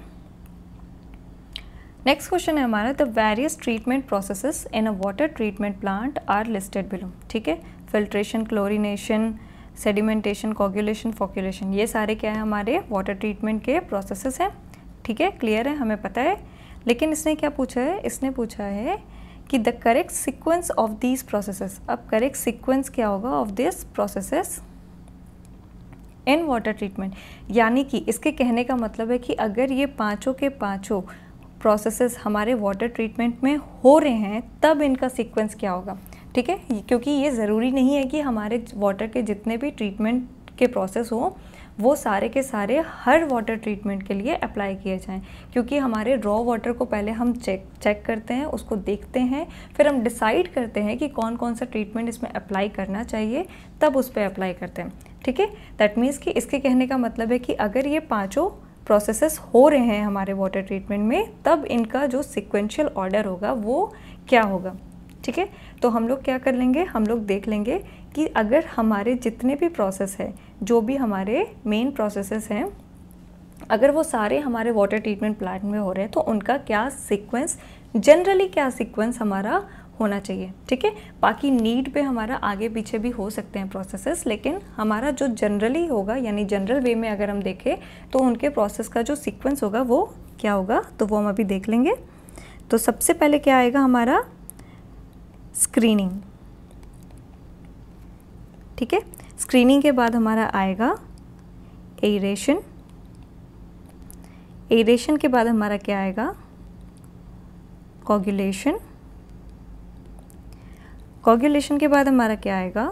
नेक्स्ट क्वेश्चन है हमारा the various treatment processes in a water treatment plant are listed below ठीक है filtration chlorination sedimentation coagulation flocculation ये सारे क्या है हमारे वाटर ट्रीटमेंट के प्रोसेसेस हैं ठीक है क्लियर है हमें पता है लेकिन इसने क्या पूछा है इसने पूछा है कि the correct sequence of these processes अब करेक्ट सिक्वेंस क्या होगा of this processes in water treatment यानी कि इसके कहने का मतलब है कि अगर ये पाँचों के पाँचों प्रोसेसेस हमारे वाटर ट्रीटमेंट में हो रहे हैं तब इनका सीक्वेंस क्या होगा ठीक है क्योंकि ये ज़रूरी नहीं है कि हमारे वाटर के जितने भी ट्रीटमेंट के प्रोसेस हों वो सारे के सारे हर वाटर ट्रीटमेंट के लिए अप्लाई किए जाएं क्योंकि हमारे रॉ वाटर को पहले हम चेक चेक करते हैं उसको देखते हैं फिर हम डिसाइड करते हैं कि कौन कौन सा ट्रीटमेंट इसमें अप्लाई करना चाहिए तब उस पर अप्लाई करते हैं ठीक है दैट मीन्स कि इसके कहने का मतलब है कि अगर ये पाँचों प्रोसेसेस हो रहे हैं हमारे वाटर ट्रीटमेंट में तब इनका जो सिक्वेंशियल ऑर्डर होगा वो क्या होगा ठीक है तो हम लोग क्या कर लेंगे हम लोग देख लेंगे कि अगर हमारे जितने भी प्रोसेस हैं जो भी हमारे मेन प्रोसेसेस हैं अगर वो सारे हमारे वाटर ट्रीटमेंट प्लांट में हो रहे हैं तो उनका क्या सीक्वेंस जनरली क्या सीक्वेंस हमारा होना चाहिए ठीक है बाकी नीड पे हमारा आगे पीछे भी हो सकते हैं प्रोसेसेस लेकिन हमारा जो जनरली होगा यानी जनरल वे में अगर हम देखें तो उनके प्रोसेस का जो सीक्वेंस होगा वो क्या होगा तो वो हम अभी देख लेंगे तो सबसे पहले क्या आएगा हमारा स्क्रीनिंग ठीक है स्क्रीनिंग के बाद हमारा आएगा एरेशन एरेशन के बाद हमारा क्या आएगा कॉगुलेशन कॉगुलेशन के बाद हमारा क्या आएगा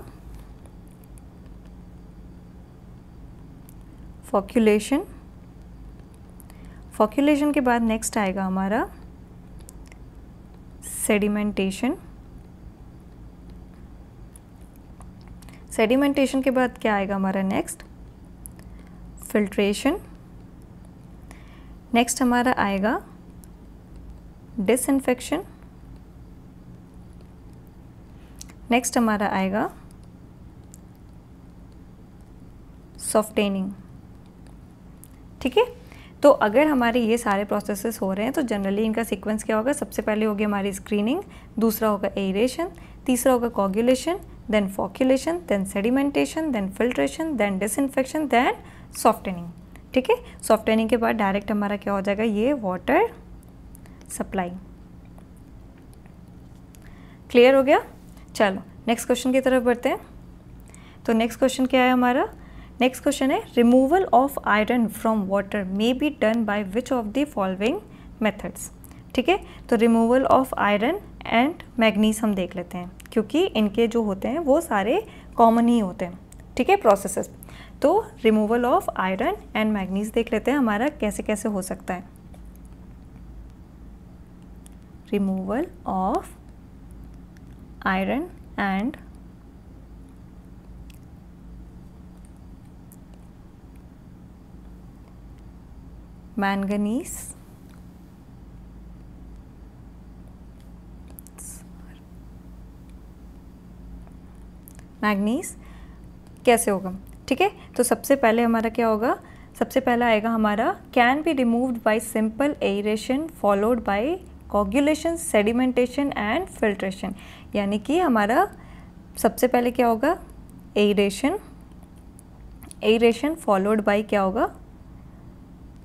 फॉक्यूलेशन फॉक्यूलेशन के बाद नेक्स्ट आएगा हमारा सेडिमेंटेशन सेडिमेंटेशन के बाद क्या आएगा हमारा नेक्स्ट फिल्ट्रेशन नेक्स्ट हमारा आएगा डिसइनफेक्शन नेक्स्ट हमारा आएगा सॉफ्टेनिंग ठीक है तो अगर हमारे ये सारे प्रोसेसेस हो रहे हैं तो जनरली इनका सीक्वेंस क्या होगा सबसे पहले होगी हमारी स्क्रीनिंग दूसरा होगा एरेशन तीसरा होगा coagulation then flocculation then sedimentation then filtration then disinfection then softening ठीक है सॉफ्टेनिंग के बाद डायरेक्ट हमारा क्या हो जाएगा ये वाटर सप्लाई क्लियर हो गया चलो नेक्स्ट क्वेश्चन की तरफ बढ़ते हैं तो नेक्स्ट क्वेश्चन क्या है हमारा नेक्स्ट क्वेश्चन है removal of iron from water may be done by which of the following methods ठीक है तो removal of iron and manganese हम देख लेते हैं क्योंकि इनके जो होते हैं वो सारे कॉमन ही होते हैं ठीक है प्रोसेसेस तो removal of iron and manganese देख लेते हैं हमारा कैसे कैसे हो सकता है removal of iron and manganese manganese कैसे होगा ठीक है तो सबसे पहले हमारा क्या होगा सबसे पहला आएगा हमारा can be removed by simple aeration followed by coagulation sedimentation and filtration यानी कि हमारा सबसे पहले क्या होगा एरेशन एरेशन फॉलोड बाय क्या होगा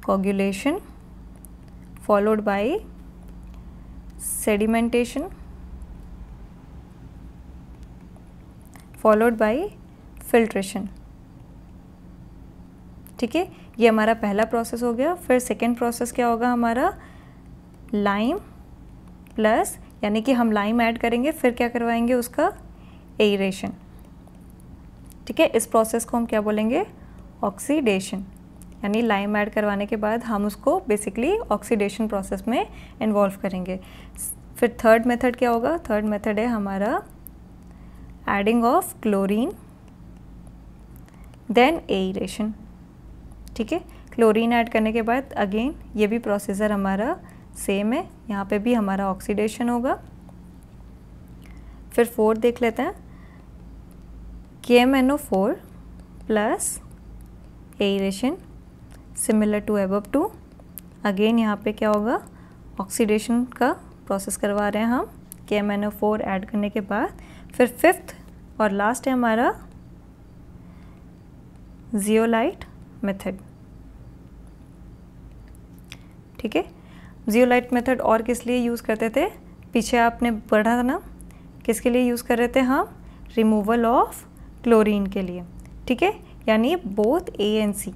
coagulation followed by sedimentation followed by filtration ठीक है ये हमारा पहला प्रोसेस हो गया फिर सेकेंड प्रोसेस क्या होगा हमारा लाइम प्लस यानी कि हम लाइम ऐड करेंगे फिर क्या करवाएंगे उसका एरेशन ठीक है इस प्रोसेस को हम क्या बोलेंगे ऑक्सीडेशन यानी लाइम ऐड करवाने के बाद हम उसको बेसिकली ऑक्सीडेशन प्रोसेस में इन्वॉल्व करेंगे फिर थर्ड मेथड क्या होगा थर्ड मेथड है हमारा adding of chlorine then aeration ठीक है क्लोरीन ऐड करने के बाद अगेन ये भी प्रोसेसर हमारा सेम है यहाँ पे भी हमारा ऑक्सीडेशन होगा फिर फोर देख लेते हैं K M N O four plus aeration similar to above two again यहाँ पे क्या होगा ऑक्सीडेशन का प्रोसेस करवा रहे हैं हम K M N O four add करने के बाद फिर फिफ्थ और लास्ट है हमारा जियोलाइट मेथड ठीक है जियोलाइट मेथड और किस लिए यूज़ करते थे पीछे आपने पढ़ा था ना किसके लिए यूज़ कर रहे थे हम रिमूवल ऑफ क्लोरीन के लिए ठीक है यानी बोथ ए एंड सी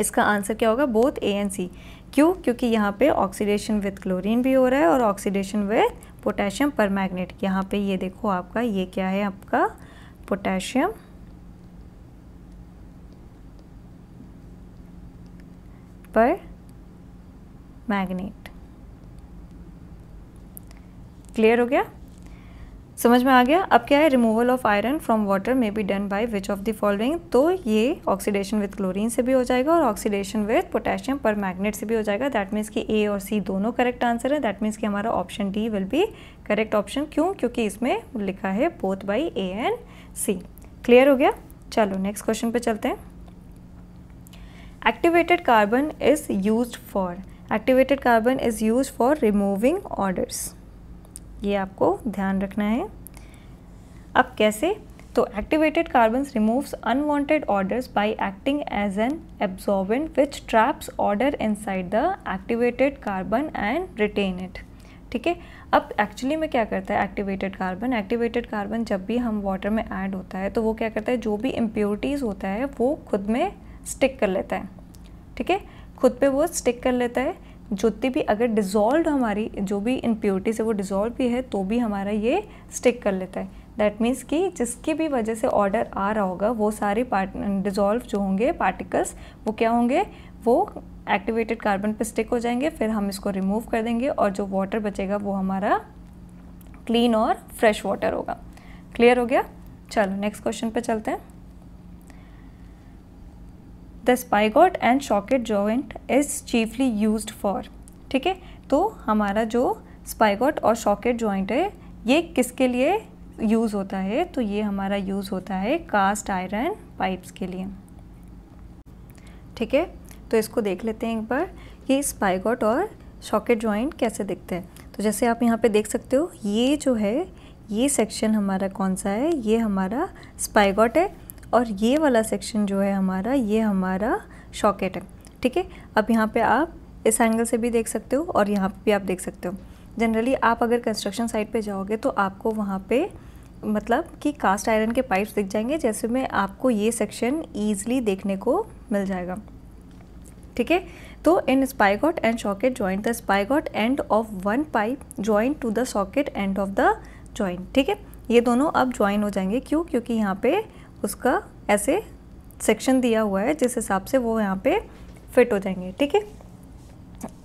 इसका आंसर क्या होगा बोथ ए एंड सी क्यों क्योंकि यहाँ पे ऑक्सीडेशन विथ क्लोरीन भी हो रहा है और oxidation with potassium permanganate यहाँ पर ये देखो आपका ये क्या है आपका पोटेशियम पर मैग्नेट क्लियर हो गया समझ में आ गया अब क्या है removal of iron from water may be done by which of the following तो ये ऑक्सीडेशन विद क्लोरीन से भी हो जाएगा और oxidation with potassium permanganate से भी हो जाएगा दैट मीन्स कि ए और सी दोनों करेक्ट आंसर है दैट मीन्स कि हमारा option D will be correct option क्यों क्योंकि इसमें लिखा है both by A and C clear हो गया चलो नेक्स्ट क्वेश्चन पे चलते हैं activated carbon is use for activated carbon is use for removing odours ये आपको ध्यान रखना है अब कैसे तो activated carbon removes unwanted odours by acting as an absorbent which traps odour inside the activated carbon and retain it ठीक है अब एक्चुअली में क्या करता है एक्टिवेटेड कार्बन एक्टिवेटेड कार्बन जब भी हम वाटर में ऐड होता है तो वो क्या करता है जो भी इम्प्योरिटीज़ होता है वो खुद में स्टिक कर लेता है ठीक है खुद पे वो स्टिक कर लेता है जितनी भी अगर डिज़ोल्व हमारी जो भी इनप्योरिटी से वो डिज़ोल्व भी है तो भी हमारा ये स्टिक कर लेता है दैट मीन्स कि जिसकी भी वजह से ऑर्डर आ रहा होगा वो सारे पार्ट डिज़ोल्व जो होंगे पार्टिकल्स वो क्या होंगे वो एक्टिवेटेड कार्बन पे स्टिक हो जाएंगे फिर हम इसको रिमूव कर देंगे और जो वाटर बचेगा वो हमारा क्लीन और फ्रेश वाटर होगा क्लियर हो गया चलो नेक्स्ट क्वेश्चन पे चलते हैं the spigot and socket joint is chiefly use for ठीक है तो हमारा जो स्पाइगॉट और शॉकेट जॉइंट है ये किसके लिए यूज़ होता है तो ये हमारा यूज़ होता है कास्ट आयरन पाइप्स के लिए ठीक है तो इसको देख लेते हैं एक बार कि स्पाइगॉट और शॉकेट जॉइंट कैसे दिखते हैं तो जैसे आप यहाँ पे देख सकते हो ये जो है ये सेक्शन हमारा कौन सा है ये हमारा स्पाइगॉट है और ये वाला सेक्शन जो है हमारा ये हमारा शॉकेट है ठीक है अब यहाँ पे आप इस एंगल से भी देख सकते हो और यहाँ पे भी आप देख सकते हो जनरली आप अगर कंस्ट्रक्शन साइट पे जाओगे तो आपको वहाँ पे मतलब कि कास्ट आयरन के पाइप्स दिख जाएंगे जैसे में आपको ये सेक्शन ईजिली देखने को मिल जाएगा ठीक है तो in spigot and socket joint the spigot end of one pipe joint to the socket end of the joint ठीक है ये दोनों अब ज्वाइन हो जाएंगे क्यों क्योंकि यहाँ पे उसका ऐसे सेक्शन दिया हुआ है जिस हिसाब से वो यहाँ पे फिट हो जाएंगे ठीक है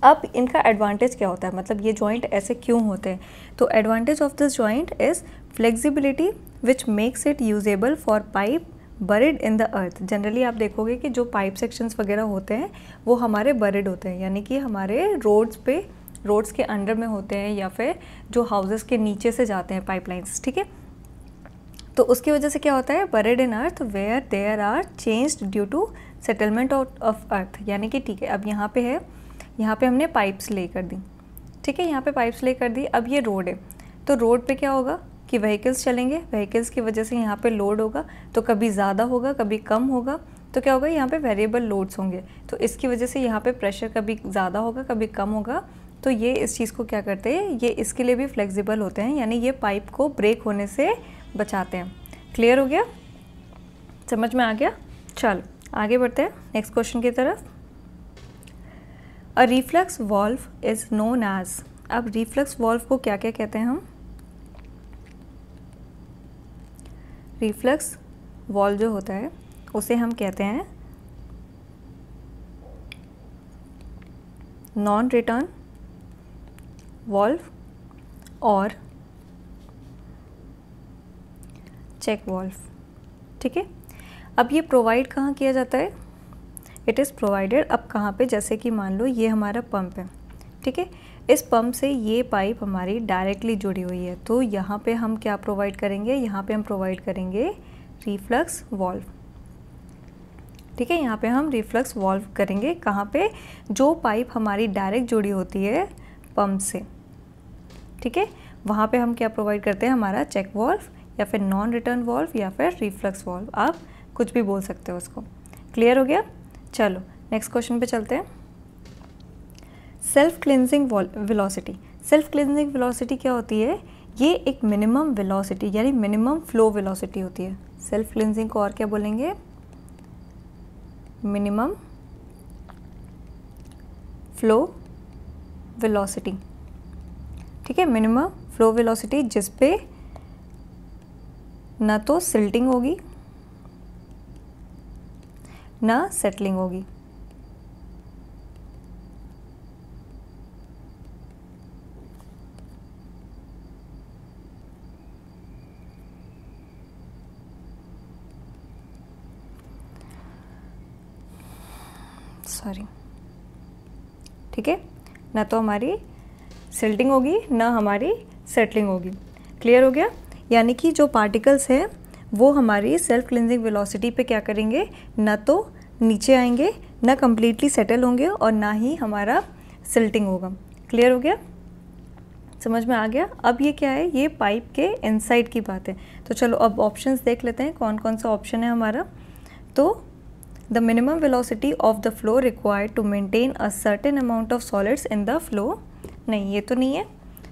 अब इनका एडवांटेज क्या होता है मतलब ये जॉइंट ऐसे क्यों होते हैं तो advantage of this joint is flexibility which makes it usable for pipe buried in the earth generally आप देखोगे कि जो पाइप सेक्शंस वगैरह होते हैं वो हमारे बरिड होते हैं यानी कि हमारे रोड्स पे रोड्स के अंडर में होते हैं या फिर जो हाउसेस के नीचे से जाते हैं पाइपलाइंस ठीक है तो उसकी वजह से क्या होता है buried in earth where there are change due to settlement of earth यानी कि ठीक है अब यहाँ पे है यहाँ पे हमने पाइप्स ले कर दी ठीक है यहाँ पे पाइप्स ले कर दी अब ये रोड है तो रोड पे क्या होगा कि व्हीकल्स चलेंगे व्हीकल्स की वजह से यहाँ पे लोड होगा तो कभी ज़्यादा होगा कभी कम होगा तो क्या होगा यहाँ पे वेरिएबल लोड्स होंगे तो इसकी वजह से यहाँ पे प्रेशर कभी ज़्यादा होगा कभी कम होगा तो ये इस चीज़ को क्या करते हैं ये इसके लिए भी फ्लेक्सिबल होते हैं यानी ये पाइप को ब्रेक होने से बचाते हैं क्लियर हो गया समझ में आ गया चल आगे बढ़ते हैं नेक्स्ट क्वेश्चन की तरफ a reflux valve is known as अब रिफ्लक्स वॉल्व को क्या क्या कहते हैं हम रिफ्लक्स वॉल्व जो होता है उसे हम कहते हैं नॉन रिटर्न वॉल्व और चेक वॉल्व ठीक है अब ये प्रोवाइड कहाँ किया जाता है इट इज़ प्रोवाइडेड अब कहाँ पे जैसे कि मान लो ये हमारा पंप है ठीक है इस पंप से ये पाइप हमारी डायरेक्टली जुड़ी हुई है तो यहाँ पे हम क्या प्रोवाइड करेंगे यहाँ पे हम प्रोवाइड करेंगे रिफ्लक्स वॉल्व ठीक है यहाँ पे हम रिफ्लक्स वॉल्व करेंगे कहाँ पे जो पाइप हमारी डायरेक्ट जुड़ी होती है पंप से ठीक है वहाँ पे हम क्या प्रोवाइड करते हैं हमारा चेक वॉल्व या फिर नॉन रिटर्न वॉल्व या फिर रिफ्लक्स वॉल्व आप कुछ भी बोल सकते हो उसको क्लियर हो गया चलो नेक्स्ट क्वेश्चन पे चलते हैं self cleansing velocity self cleansing velocity क्या होती है ये एक मिनिमम वेलोसिटी यानी मिनिमम फ्लो वेलोसिटी होती है सेल्फ क्लिनजिंग को और क्या बोलेंगे मिनिमम फ्लो वेलोसिटी ठीक है मिनिमम फ्लो वेलोसिटी जिस पे ना तो सिल्टिंग होगी ना सेटलिंग होगी सॉरी ठीक है ना तो हमारी सिल्टिंग होगी ना हमारी सेटलिंग होगी क्लियर हो गया यानी कि जो पार्टिकल्स हैं वो हमारी सेल्फ क्लिनजिंग वेलोसिटी पे क्या करेंगे ना तो नीचे आएंगे ना कम्प्लीटली सेटल होंगे और ना ही हमारा सिल्टिंग होगा क्लियर हो गया समझ में आ गया अब ये क्या है ये पाइप के इनसाइड की बात है तो चलो अब ऑप्शंस देख लेते हैं कौन कौन सा ऑप्शन है हमारा तो the minimum velocity of the flow required to maintain a certain amount of solids in the flow नहीं ये तो नहीं है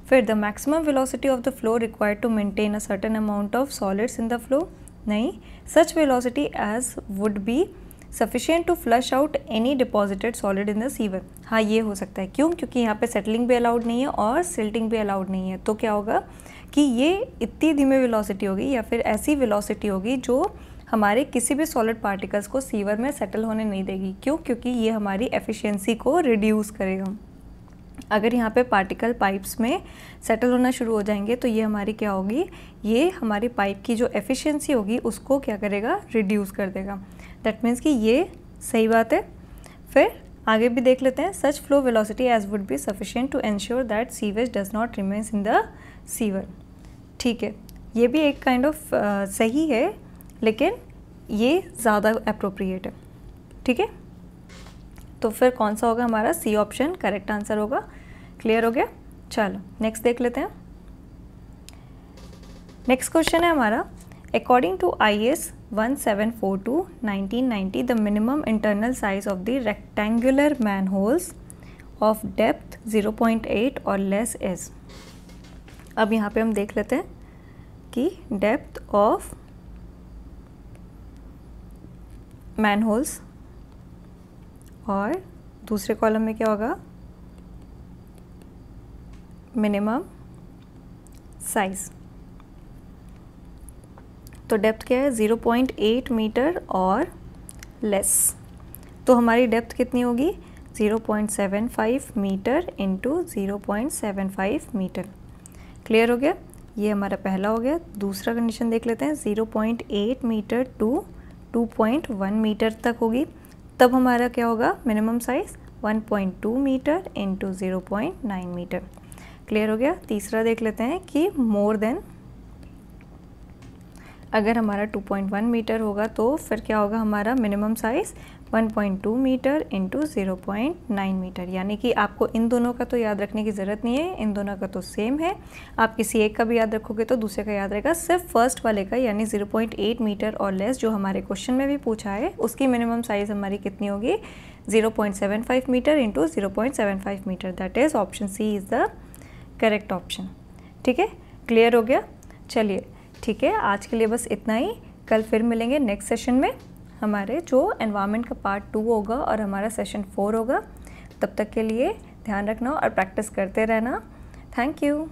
फिर the maximum velocity of the flow required to maintain a certain amount of solids in the flow नहीं such velocity as would be sufficient to flush out any deposited solid in the sewer हाँ ये हो सकता है क्यों क्योंकि यहाँ पे सेटलिंग भी अलाउड नहीं है और सिल्टिंग भी अलाउड नहीं है तो क्या होगा कि ये इतनी धीमे वेलोसिटी होगी या फिर ऐसी वेलोसिटी होगी जो हमारे किसी भी सॉलिड पार्टिकल्स को सीवर में सेटल होने नहीं देगी क्यों क्योंकि ये हमारी एफिशिएंसी को रिड्यूस करेगा अगर यहाँ पे पार्टिकल पाइप्स में सेटल होना शुरू हो जाएंगे तो ये हमारी क्या होगी ये हमारी पाइप की जो एफिशिएंसी होगी उसको क्या करेगा रिड्यूस कर देगा दैट मीन्स कि ये सही बात है फिर आगे भी देख लेते हैं such flow velocity as would be sufficient to ensure that sewage does not remains in the sewer ठीक है ये भी एक kind kind of of, uh, सही है लेकिन ये ज़्यादा अप्रोप्रिएट है ठीक है तो फिर कौन सा होगा हमारा सी ऑप्शन करेक्ट आंसर होगा क्लियर हो गया चलो नेक्स्ट देख लेते हैं नेक्स्ट क्वेश्चन है हमारा according to I S one seven four two nineteen ninety the minimum internal size of the rectangular manholes of depth zero point eight or less is अब यहाँ पे हम देख लेते हैं कि डेप्थ ऑफ मैन होल्स और दूसरे कॉलम में क्या होगा मिनिमम साइज़ तो डेप्थ क्या है zero point eight metre or less तो हमारी डेप्थ कितनी होगी zero point seven five metre into zero point seven five metre clear हो गया ये हमारा पहला हो गया दूसरा कंडीशन देख लेते हैं zero point eight metre to two point one metre तक होगी तब हमारा क्या होगा minimum size 1.2 metre into zero metre clear हो गया तीसरा देख लेते हैं कि मोर देन अगर हमारा 2.1 मीटर होगा तो फिर क्या होगा हमारा minimum size 1.2 metre into zero metre यानी कि आपको इन दोनों का तो याद रखने की ज़रूरत नहीं है इन दोनों का तो सेम है आप किसी एक का भी याद रखोगे तो दूसरे का याद रहेगा सिर्फ फर्स्ट वाले का यानी 0.8 मीटर और लेस जो हमारे क्वेश्चन में भी पूछा है उसकी मिनिमम साइज़ हमारी कितनी होगी 0.75 metre into zero metre that is option C is the correct option ठीक है क्लियर हो गया चलिए ठीक है आज के लिए बस इतना ही कल फिर मिलेंगे नेक्स्ट सेशन में हमारे जो एनवायरमेंट का पार्ट टू होगा और हमारा सेशन फोर होगा तब तक के लिए ध्यान रखना और प्रैक्टिस करते रहना थैंक यू